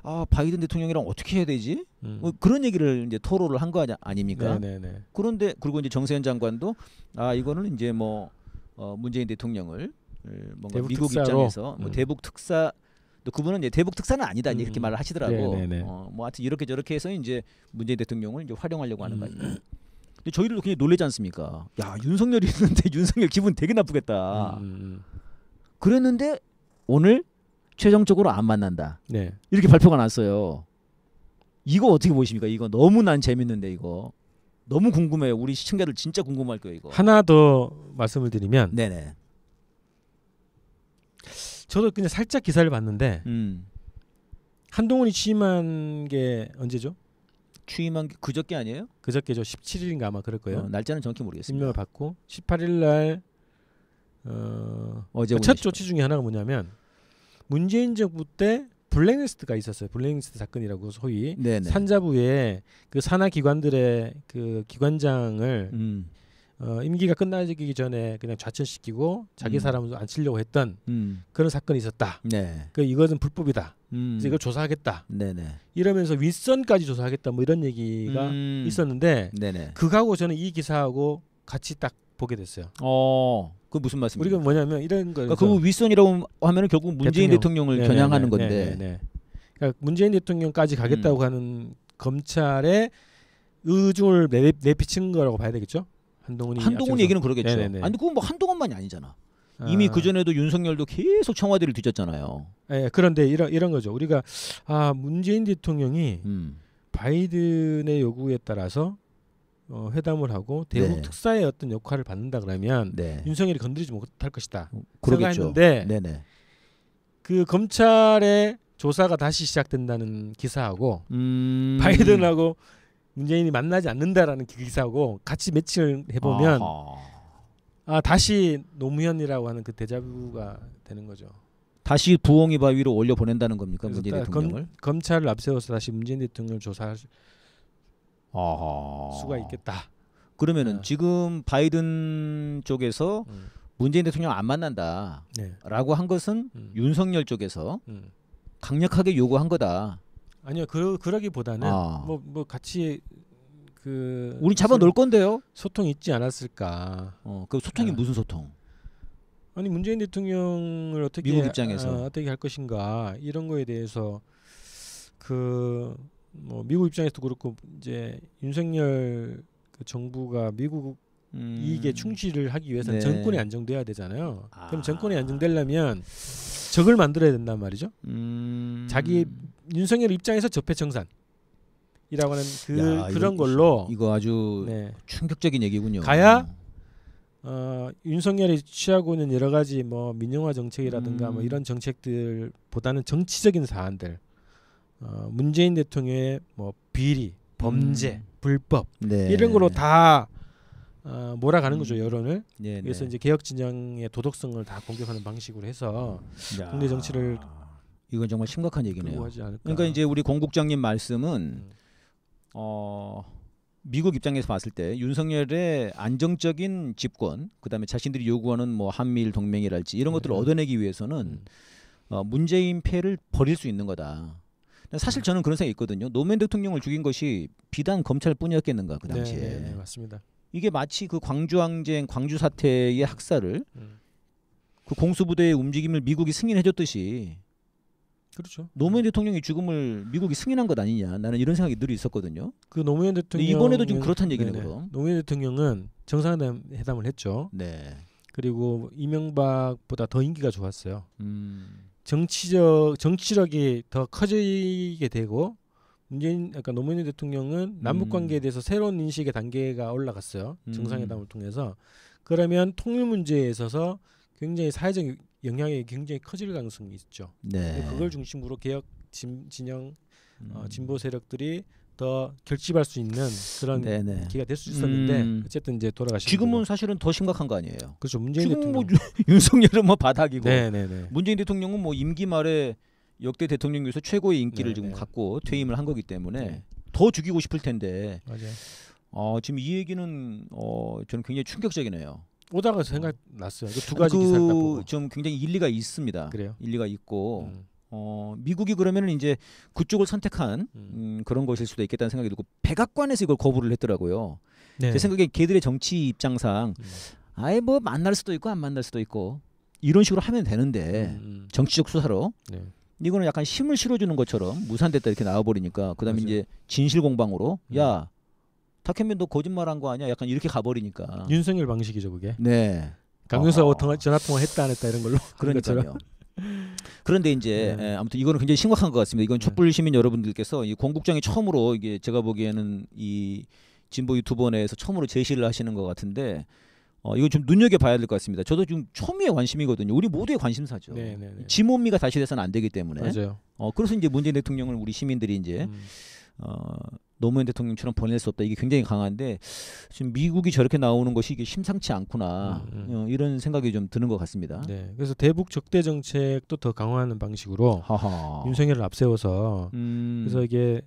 아 바이든 대통령이랑 어떻게 해야 되지? 음. 뭐 그런 얘기를 이제 토로를 한 거 아닙니까? 네네네. 네, 그런데 그리고 이제 정세현 장관도 아 이거는 이제 뭐 어, 문재인 대통령을 뭔가 미국 특사로. 입장에서 뭐 음. 대북 특사 또 그분은 이제 대북 특사는 아니다 음. 이렇게 말을 하시더라고. 네네네. 어, 뭐 하여튼 이렇게 저렇게 해서 이제 문재인 대통령을 이제 활용하려고 하는 음. 거 아니에요. 근데 저희들도 굉장히 놀래지 않습니까? 야 윤석열이 있는데 윤석열 기분 되게 나쁘겠다. 음, 음, 음. 그랬는데 오늘 최종적으로 안 만난다. 네. 이렇게 발표가 났어요. 이거 어떻게 보십니까? 이거 너무 난 재밌는데 이거 너무 궁금해요. 우리 시청자들 진짜 궁금할 거예요 이거. 하나 더 말씀을 드리면 네네. 저도 그냥 살짝 기사를 봤는데 음. 한동훈이 취임한 게 언제죠? 취임한 게 그저께 아니에요? 그저께죠. 17일인가 아마 그럴 거예요. 어, 날짜는 정확히 모르겠습니다. 임명을 받고 18일 날 어, 어제 그러니까 첫 조치 중에 하나가 뭐냐면 문재인 정부 때 블랙리스트가 있었어요. 블랙리스트 사건이라고 소위 네네. 산자부에 그 산하 기관들의 그 기관장을 음. 어, 임기가 끝나기 전에 그냥 좌천시키고 자기 음. 사람을 안치려고 했던 음. 그런 사건이 있었다. 네. 그 이것은 불법이다. 음. 그래서 이걸 조사하겠다. 네네. 네. 이러면서 윗선까지 조사하겠다. 뭐 이런 얘기가 음. 있었는데 네네. 그하고 저는 이 기사하고 같이 딱 보게 됐어요. 어, 그 무슨 말씀이에요? 우리가 뭐냐면 이런 거. 그러니까 그 윗선이라고 하면은 결국 문재인 대통령. 을 네, 네, 겨냥하는 건데. 네네네. 그러니까 문재인 대통령까지 가겠다고 음. 하는 검찰의 의중을 내, 비친 거라고 봐야 되겠죠. 한동훈이 한동훈 얘기는 그러겠죠. 네네네. 아니 그건 뭐 한동훈만이 아니잖아. 아. 이미 그 전에도 윤석열도 계속 청와대를 뒤졌잖아요. 예, 그런데 이런 이런 거죠. 우리가 아 문재인 대통령이 음. 바이든의 요구에 따라서 어, 회담을 하고 대북 네. 특사의 어떤 역할을 받는다 그러면 네. 윤석열이 건드리지 못할 것이다. 그러겠죠. 네네. 그 검찰의 조사가 다시 시작된다는 기사하고 음... 바이든하고 문재인이 만나지 않는다라는 기사하고 같이 매칭을 해보면 아하. 아 다시 노무현이라고 하는 그 대자뷰가 되는 거죠. 다시 부엉이 바위로 올려 보낸다는 겁니까 문재인 대통령을? 검, 찰을 앞세워서 다시 문재인 대통령을 조사할 아하. 수가 있겠다. 그러면은 네. 지금 바이든 쪽에서 음. 문재인 대통령 안 만난다라고 네. 한 것은 음. 윤석열 쪽에서 음. 강력하게 요구한 거다. 아니요, 그, 그러기보다는 아. 뭐, 뭐 같이 그 우리 잡아놓을 건데요. 소통 있지 않았을까. 어, 그 소통이 아. 무슨 소통? 아니 문재인 대통령을 어떻게 미국 입장에서 아, 어떻게 할 것인가 이런 거에 대해서 그 뭐 미국 입장에서도 그렇고 이제 윤석열 그 정부가 미국 음. 이익에 충실을 하기 위해서는 네. 정권이 안정돼야 되잖아요. 아. 그럼 정권이 안정되려면 적을 만들어야 된단 말이죠. 음. 자기 윤석열 입장에서 적폐 청산. 이라고 하는 그 야, 그런 이 걸로 이거 아주 네. 충격적인 얘기군요. 가야 어, 윤석열이 취하고 있는 여러 가지 뭐 민영화 정책이라든가 뭐 음. 뭐 이런 정책들보다는 정치적인 사안들 어, 문재인 대통령의 뭐 비리, 범죄, 음. 불법 네. 이런 걸로 다 어, 몰아가는 음. 거죠 여론을. 네, 네 그래서 이제 개혁 진영의 도덕성을 다 공격하는 방식으로 해서 야. 국내 정치를 이건 정말 심각한 얘기네요. 그러니까 이제 우리 공국장님 말씀은 음. 어, 미국 입장에서 봤을 때 윤석열의 안정적인 집권, 그다음에 자신들이 요구하는 뭐 한미일 동맹이랄지 이런 것들을 음. 얻어내기 위해서는 음. 어, 문재인 패를 버릴 수 있는 거다. 사실 저는 그런 생각이 있거든요. 노무현 대통령을 죽인 것이 비단 검찰뿐이었겠는가 그 당시에. 네, 네, 네 맞습니다. 이게 마치 그 광주항쟁, 광주 사태의 학살을 음. 그 공수부대의 움직임을 미국이 승인해줬듯이 그렇죠. 노무현 음. 대통령이 죽음을 미국이 승인한 것 아니냐. 나는 이런 생각이 늘 있었거든요. 그 노무현 대통령 이번에도 좀 그렇다는 얘기네요. 그럼. 노무현 대통령은 정상회담 회담을 했죠. 네. 그리고 이명박보다 더 인기가 좋았어요. 음. 정치적 정치력이 더 커지게 되고 문재인 그러니까 노무현 대통령은 남북 음. 관계에 대해서 새로운 인식의 단계가 올라갔어요. 음. 정상회담을 통해서. 그러면 통일 문제에 있어서 굉장히 사회적 영향이 굉장히 커질 가능성이 있죠. 네. 그걸 중심으로 개혁 진, 진영 어, 음. 진보 세력들이 더 결집할 수 있는 그런 네네. 기가될 수 있었는데 음. 어쨌든 이제 돌아가신 지금은 거고. 사실은 더 심각한 거 아니에요. 그렇죠. 문재인 지금 뭐 대통령. 뭐 윤석열은 뭐 바닥이고 네네네. 네, 네. 문재인 대통령은 뭐 임기 말에 역대 대통령 에서 최고의 인기를 네네. 지금 네. 갖고 퇴임을 한 거기 때문에 네. 더 죽이고 싶을 텐데. 맞아요. 어, 지금 이 얘기는 어, 저는 굉장히 충격적이네요. 오다가 음. 생각났어요. 그 두 가지 그 기사를 보고 좀 굉장히 일리가 있습니다. 그래요? 일리가 있고 음. 어, 미국이 그러면은 이제 그쪽을 선택한 음. 음, 그런 것일 수도 있겠다는 생각이 들고 백악관에서 이걸 거부를 했더라고요. 네. 제 생각에 걔들의 정치 입장상 음. 아예 뭐 만날 수도 있고 안 만날 수도 있고 이런 식으로 하면 되는데 음. 음. 정치적 수사로 네. 이거는 약간 힘을 실어주는 것처럼 무산됐다 이렇게 나와버리니까 그다음에 맞아요. 이제 진실 공방으로 야 타현민너 거짓말한 거 아니야? 약간 이렇게 가버리니까. 윤석열 방식이죠 그게. 네. 강윤석하고 통화, 어. 전화 통화 했다 안 했다 이런 걸로. 그러니까요. 그런데 이제 네. 예, 아무튼 이거는 굉장히 심각한 것 같습니다. 이건 네. 촛불 시민 여러분들께서 이 공국장이 처음으로 이게 제가 보기에는 이 진보 유튜버 내에서 처음으로 제시를 하시는 것 같은데 어, 이거 좀 눈여겨 봐야 될 것 같습니다. 저도 지금 처음에 관심이거든요. 우리 모두의 관심사죠. 네네네. 지모미가 다시 돼서는 안 되기 때문에. 맞아요. 어, 그래서 이제 문재인 대통령을 우리 시민들이 이제 음. 어, 노무현 대통령처럼 보낼 수 없다 이게 굉장히 강한데 지금 미국이 저렇게 나오는 것이 이게 심상치 않구나 음, 음. 어, 이런 생각이 좀 드는 것 같습니다. 네, 그래서 대북 적대 정책도 더 강화하는 방식으로 하하. 윤석열을 앞세워서 음. 그래서 이게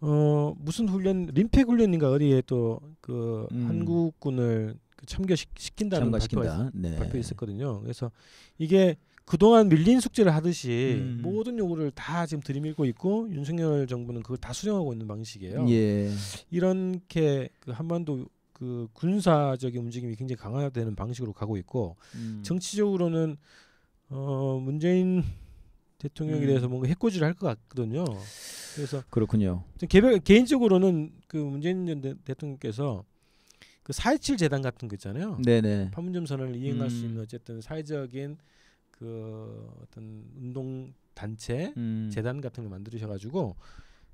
어 무슨 훈련 림팩 훈련인가 어디에 또그 음. 한국군을 참교시킨다는 참 발표가 네. 발표했었거든요. 그래서 이게 그동안 밀린 숙제를 하듯이 음. 모든 요구를 다 지금 들이밀고 있고 윤석열 정부는 그걸 다 수정하고 있는 방식이에요. 예. 이렇게 그 한반도 그 군사적인 움직임이 굉장히 강화되는 방식으로 가고 있고 음. 정치적으로는 어 문재인 대통령에 음. 대해서 뭔가 해코지를 할 것 같거든요. 그래서 그렇군요. 개별 개인적으로는 그 문재인 대, 대통령께서 그 사회칠 재단 같은 거 있잖아요. 네네. 판문점 선언을 이행할 수 음. 있는 어쨌든 사회적인 그 어떤 운동 단체 음. 재단 같은 걸 만드셔가지고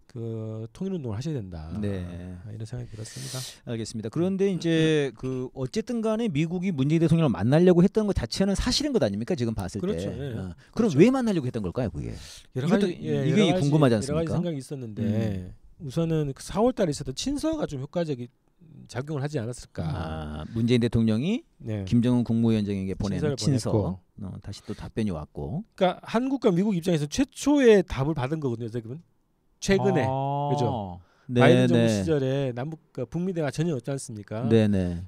그 통일 운동을 하셔야 된다. 네. 아, 이런 생각이 들었습니다. 알겠습니다. 그런데 이제 그 어쨌든 간에 미국이 문재인 대통령을 만나려고 했던 것 자체는 사실인 것 아닙니까? 지금 봤을 그렇죠, 때. 예. 아, 그럼 그렇죠. 왜 만나려고 했던 걸까요, 그게? 여러 가지, 이것도, 예, 이게 여러 가지, 궁금하지 않습니까? 여러 가지 생각이 있었는데 음. 우선은 그 4월 달에 있었던 친서가 좀 효과적이 작용을 하지 않았을까? 아, 문재인 대통령이 네. 김정은 국무위원장에게 보낸 친서. 보냈고, 어, 다시 또 답변이 왔고. 그러니까 한국과 미국 입장에서 최초의 답을 받은 거거든요. 지금은 최근에 아~ 그죠. 네, 바이든 정부 네. 시절에 남북 그러니까 북미 대화 전혀 없지 않습니까? 네네. 네.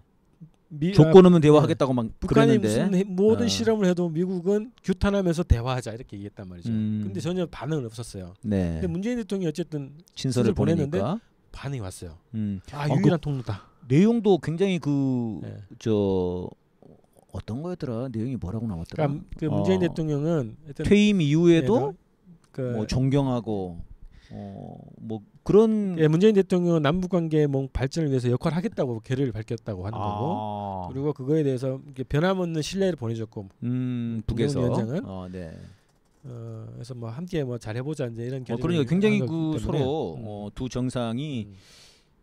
미, 조건 없는 아, 대화하겠다고 막 그랬는데. 무슨 모든 어. 실험을 해도 미국은 규탄하면서 대화하자 이렇게 얘기했단 말이죠. 음. 근데 전혀 반응은 없었어요. 네. 근데 문재인 대통령이 어쨌든 친서를 보냈는데 반응이 왔어요. 음. 아, 아 유일한 아, 그 통로다. 내용도 굉장히 그저 네. 어떤 거였더라 내용이 뭐라고 나왔더라. 그러니까 그 어. 문재인 어. 대통령은 퇴임 이후에도 네, 네. 그뭐 존경하고 어뭐 그런 예, 문재인 대통령은 남북 관계 뭐 발전을 위해서 역할을 하겠다고 결의를 밝혔다고 하는 아. 거고 그리고 그거에 대해서 변함없는 신뢰를 보내줬고 뭐 음, 북에서 위원장은 어, 네. 어, 그래서 뭐 함께 뭐 잘 해보자 이제 이런 결의. 어, 그러니까 굉장히 그 서로 음. 어, 두 정상이 음.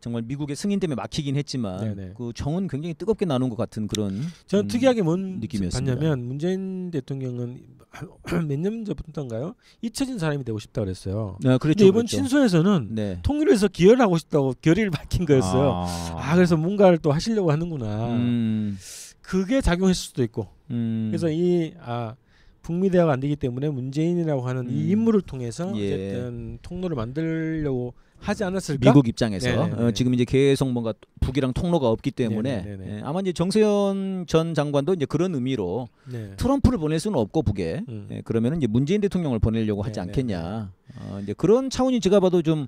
정말 미국의 승인 때문에 막히긴 했지만 네네. 네. 그 정은 굉장히 뜨겁게 나눈 것 같은 그런 제가 음, 특이하게 뭔 느낌이었습니다. 봤냐면 문재인 대통령은 몇 년 전부터인가요? 잊혀진 사람이 되고 싶다 그랬어요. 아, 그렇죠. 이번 친수에서는 네. 통일에서 기여를 하고 싶다고 결의를 밝힌 거였어요. 아, 아 그래서 뭔가를 또 하시려고 하는구나. 음. 그게 작용했을 수도 있고. 음. 그래서 이 아, 북미 대화가 안 되기 때문에 문재인이라고 하는 음. 이 인물을 통해서 예. 어쨌든 통로를 만들려고 하지 않았을까? 미국 입장에서 네, 네, 어, 네. 지금 이제 계속 뭔가 북이랑 통로가 없기 때문에 예, 아마 이제 정세현 전 장관도 이제 그런 의미로 네. 트럼프를 보낼 수는 없고 북에 음. 예, 그러면 이제 문재인 대통령을 보내려고 하지 네네 않겠냐 어, 이제 그런 차원이 제가 봐도 좀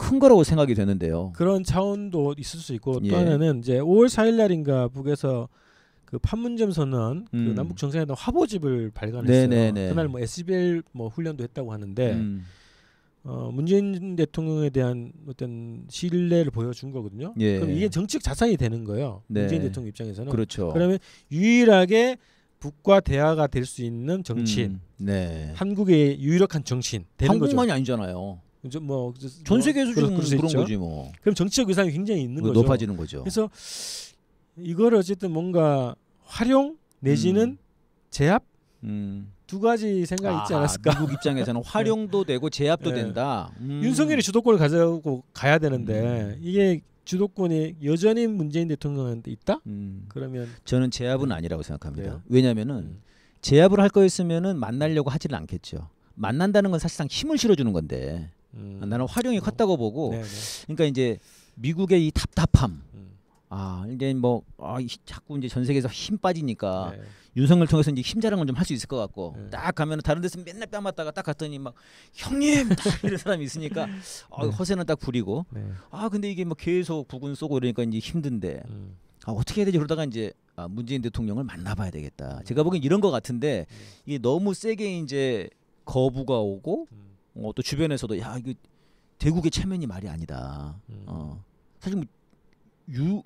큰 거라고 생각이 되는데요. 그런 차원도 있을 수 있고 예. 또 하나는 이제 5월 4일 날인가 북에서 그 판문점 선언 그 음. 그 남북 정상회담 화보집을 발간했어요. 네네네. 그날 뭐 SBL 뭐 훈련도 했다고 하는데 음. 어, 문재인 대통령에 대한 어떤 신뢰를 보여준 거거든요. 예. 그럼 이게 정책 자산이 되는 거예요. 네. 문재인 대통령 입장에서는. 그렇죠. 그러면 유일하게 북과 대화가 될 수 있는 정치인, 음, 네. 한국의 유력한 정치인 되는 한국만이 아니잖아요. 뭐전 세계에서 뭐, 그, 그런, 그런 거지 뭐. 그럼 정치적 의상이 굉장히 있는 뭐 거죠. 높아지는 거죠. 그래서 이걸 어쨌든 뭔가 활용 내지는 음. 제압 음. 두 가지 생각이 아, 있지 않았을까? 미국 입장에서는 네. 활용도 되고 제압도 네. 된다. 음. 윤석열이 주도권을 가지고 가야 되는데 음. 이게 주도권이 여전히 문재인 대통령한테 있다? 음. 그러면 저는 제압은 네. 아니라고 생각합니다. 네. 왜냐하면은 음. 제압을 할 거였으면은 만나려고 하지는 않겠죠. 만난다는 건 사실상 힘을 실어주는 건데 음. 나는 활용이 컸다고 보고 네, 네, 그러니까 이제 미국의 이 답답함 아 이게 뭐 아, 자꾸 이제 전 세계에서 힘 빠지니까 네. 윤석열 통해서 이제 힘 자랑을 좀 할 수 있을 것 같고 네. 딱 가면 다른 데서 맨날 뺨 맞다가 딱 갔더니 막 형님 딱 이런 사람이 있으니까 네. 아, 네. 허세는 딱 부리고 네. 아 근데 이게 뭐 계속 부근 쏘고 이러니까 이제 힘든데 음. 아, 어떻게 해야 되지 그러다가 이제 아, 문재인 대통령을 만나봐야 되겠다. 음. 제가 보기엔 이런 것 같은데 네. 이게 너무 세게 이제 거부가 오고 음. 어, 또 주변에서도 야 이거 대국의 체면이 말이 아니다. 음. 어. 사실 뭐 유,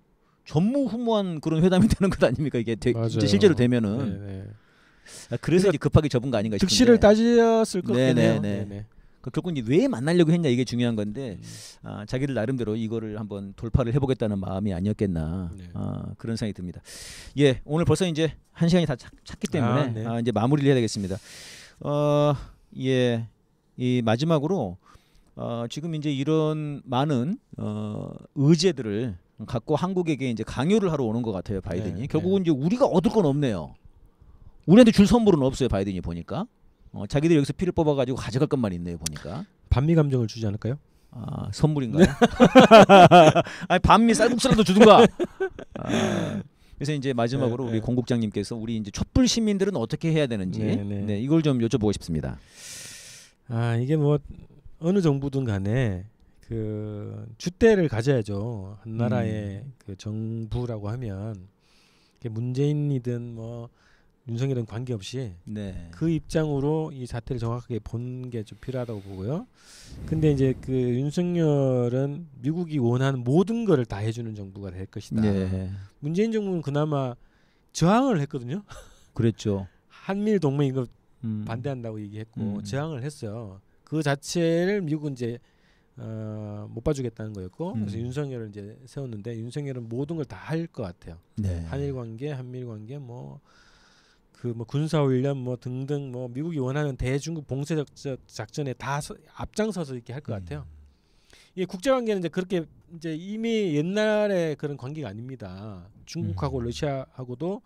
전무후무한 그런 회담이 되는 것 아닙니까 이게 되, 진짜 실제로 되면은 네네. 네. 아, 그래서 그러니까 이제 급하게 접은 거 아닌가 싶은데 득실을 따졌을 것 네, 같네요. 네네. 네. 그 그러니까 결국 이제 왜 만나려고 했냐 이게 중요한 건데 음. 아, 자기들 나름대로 이거를 한번 돌파를 해보겠다는 마음이 아니었겠나 네. 아, 그런 생각이 듭니다. 예, 오늘 벌써 이제 한 시간이 다 찼, 기 아, 때문에 아, 네. 아, 이제 마무리를 해야 되겠습니다. 어, 예, 이 마지막으로 어, 지금 이제 이런 많은 어, 의제들을 갖고 한국에게 이제 강요를 하러 오는 것 같아요 바이든이. 네, 네. 결국은 네. 이제 우리가 얻을 건 없네요. 우리한테 줄 선물은 없어요 바이든이 보니까. 어, 자기들이 여기서 피를 뽑아가지고 가져갈 것만 있네요 보니까. 반미 감정을 주지 않을까요? 아 선물인가요? 네. 아니 반미 쌀국수라도 주든가. 아, 그래서 이제 마지막으로 네, 우리 네. 공국장님께서 우리 이제 촛불 시민들은 어떻게 해야 되는지 네, 이걸 좀 여쭤보고 싶습니다. 아 이게 뭐 어느 정부든 간에 그 주대를 가져야죠. 한 나라의 음. 그 정부라고 하면 문재인이든 뭐 윤석열은 관계없이 네. 그 입장으로 이 사태를 정확하게 본 게 좀 필요하다고 보고요. 근데 이제 그 윤석열은 미국이 원하는 모든 거를 다 해주는 정부가 될 것이다. 네. 문재인 정부는 그나마 저항을 했거든요. 그랬죠. 한미일 동맹 이거 음. 반대한다고 얘기했고 음. 저항을 했어요. 그 자체를 미국은 이제 어, 못 봐주겠다는 거였고 음. 그래서 윤석열을 이제 세웠는데 윤석열은 모든 걸 다 할 것 같아요. 네. 한일 관계, 한미일 관계 뭐. 그 뭐 군사 훈련 뭐 등등 뭐 미국이 원하는 대중국 봉쇄 적 작전에 다 서, 앞장서서 이렇게 할것 음. 같아요. 음. 이 국제 관계는 이제 그렇게 이제 이미 옛날에 그런 관계가 아닙니다. 중국하고 음. 러시아하고도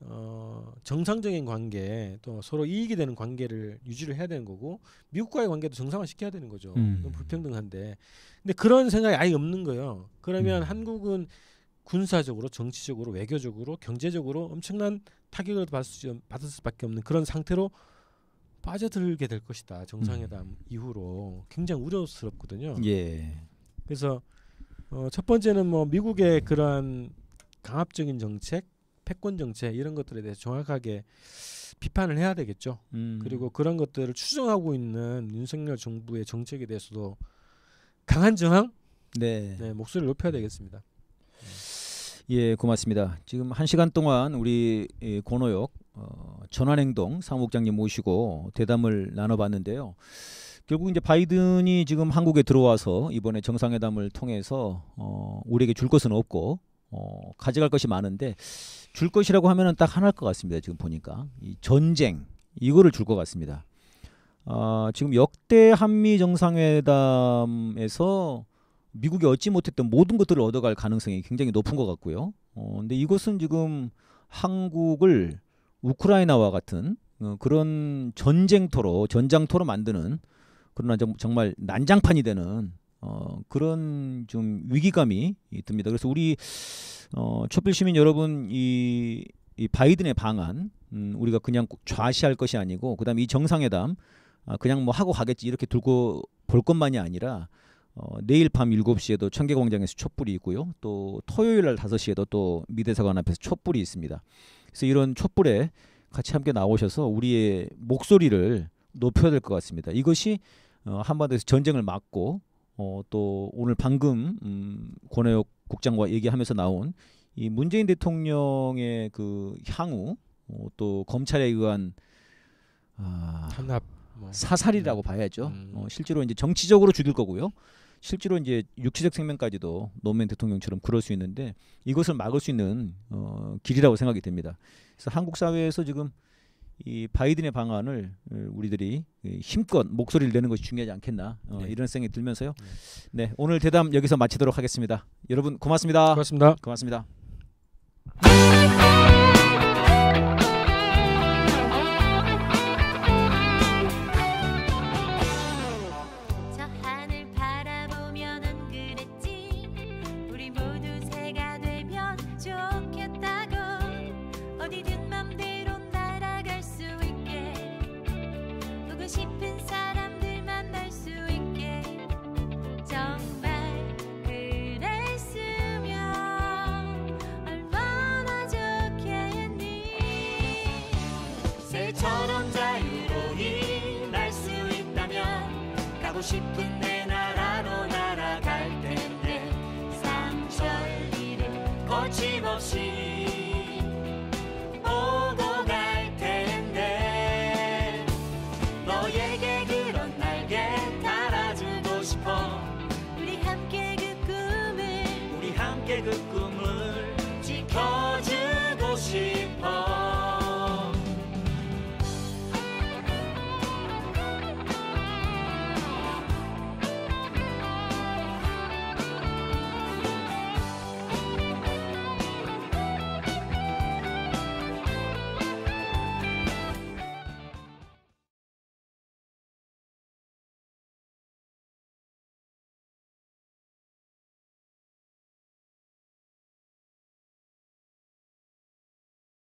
어, 정상적인 관계 또 서로 이익이 되는 관계를 유지를 해야 되는 거고 미국과의 관계도 정상화 시켜야 되는 거죠. 음. 불평등한데 근데 그런 생각이 아예 없는 거예요. 그러면 음. 한국은 군사적으로, 정치적으로, 외교적으로, 경제적으로 엄청난 타격을 받을, 수, 받을 수밖에 없는 그런 상태로 빠져들게 될 것이다. 정상회담 음. 이후로 굉장히 우려스럽거든요. 예. 그래서 어, 첫 번째는 뭐 미국의 그러한 강압적인 정책 패권 정책 이런 것들에 대해서 정확하게 비판을 해야 되겠죠. 음. 그리고 그런 것들을 추정하고 있는 윤석열 정부의 정책에 대해서도 강한 저항, 네, 네 목소리를 높여야 되겠습니다. 예, 고맙습니다. 지금 한 시간 동안 우리 예, 권호역 어, 전환행동 사무국장님 모시고 대담을 나눠봤는데요. 결국 이제 바이든이 지금 한국에 들어와서 이번에 정상회담을 통해서 어, 우리에게 줄 것은 없고 어, 가져갈 것이 많은데 줄 것이라고 하면은 딱 하나일 것 같습니다. 지금 보니까 이 전쟁 이거를 줄 것 같습니다. 어, 지금 역대 한미 정상회담에서 미국이 얻지 못했던 모든 것들을 얻어갈 가능성이 굉장히 높은 것 같고요. 어, 근데 이것은 지금 한국을 우크라이나와 같은 어, 그런 전쟁터로 전장터로 만드는 그러나 정, 정말 난장판이 되는 어, 그런 좀 위기감이 듭니다. 그래서 우리 어, 촛불 시민 여러분 이, 이 바이든의 방안 음, 우리가 그냥 좌시할 것이 아니고 그다음 이 정상회담 아, 그냥 뭐 하고 가겠지 이렇게 들고 볼 것만이 아니라 어, 내일 밤 7시에도 청계광장에서 촛불이 있고요. 또 토요일 날 5시에도 또 미대사관 앞에서 촛불이 있습니다. 그래서 이런 촛불에 같이 함께 나오셔서 우리의 목소리를 높여야 될 것 같습니다. 이것이 어, 한반도에서 전쟁을 막고 어, 또 오늘 방금 음, 권해옥 국장과 얘기하면서 나온 이 문재인 대통령의 그 향후 어, 또 검찰에 의한 아, 탄압 뭐. 사살이라고 음. 봐야죠. 음. 어, 실제로 이제 정치적으로 죽일 거고요. 실제로 이제 육체적 생명까지도 노무현 대통령처럼 그럴 수 있는데 이것을 막을 수 있는 어, 길이라고 생각이 됩니다. 그래서 한국 사회에서 지금 이 바이든의 방안을 어, 우리들이 그 힘껏 목소리를 내는 것이 중요하지 않겠나 어, 네. 이런 생각이 들면서요. 네. 네 오늘 대담 여기서 마치도록 하겠습니다. 여러분 고맙습니다. 고맙습니다. 고맙습니다.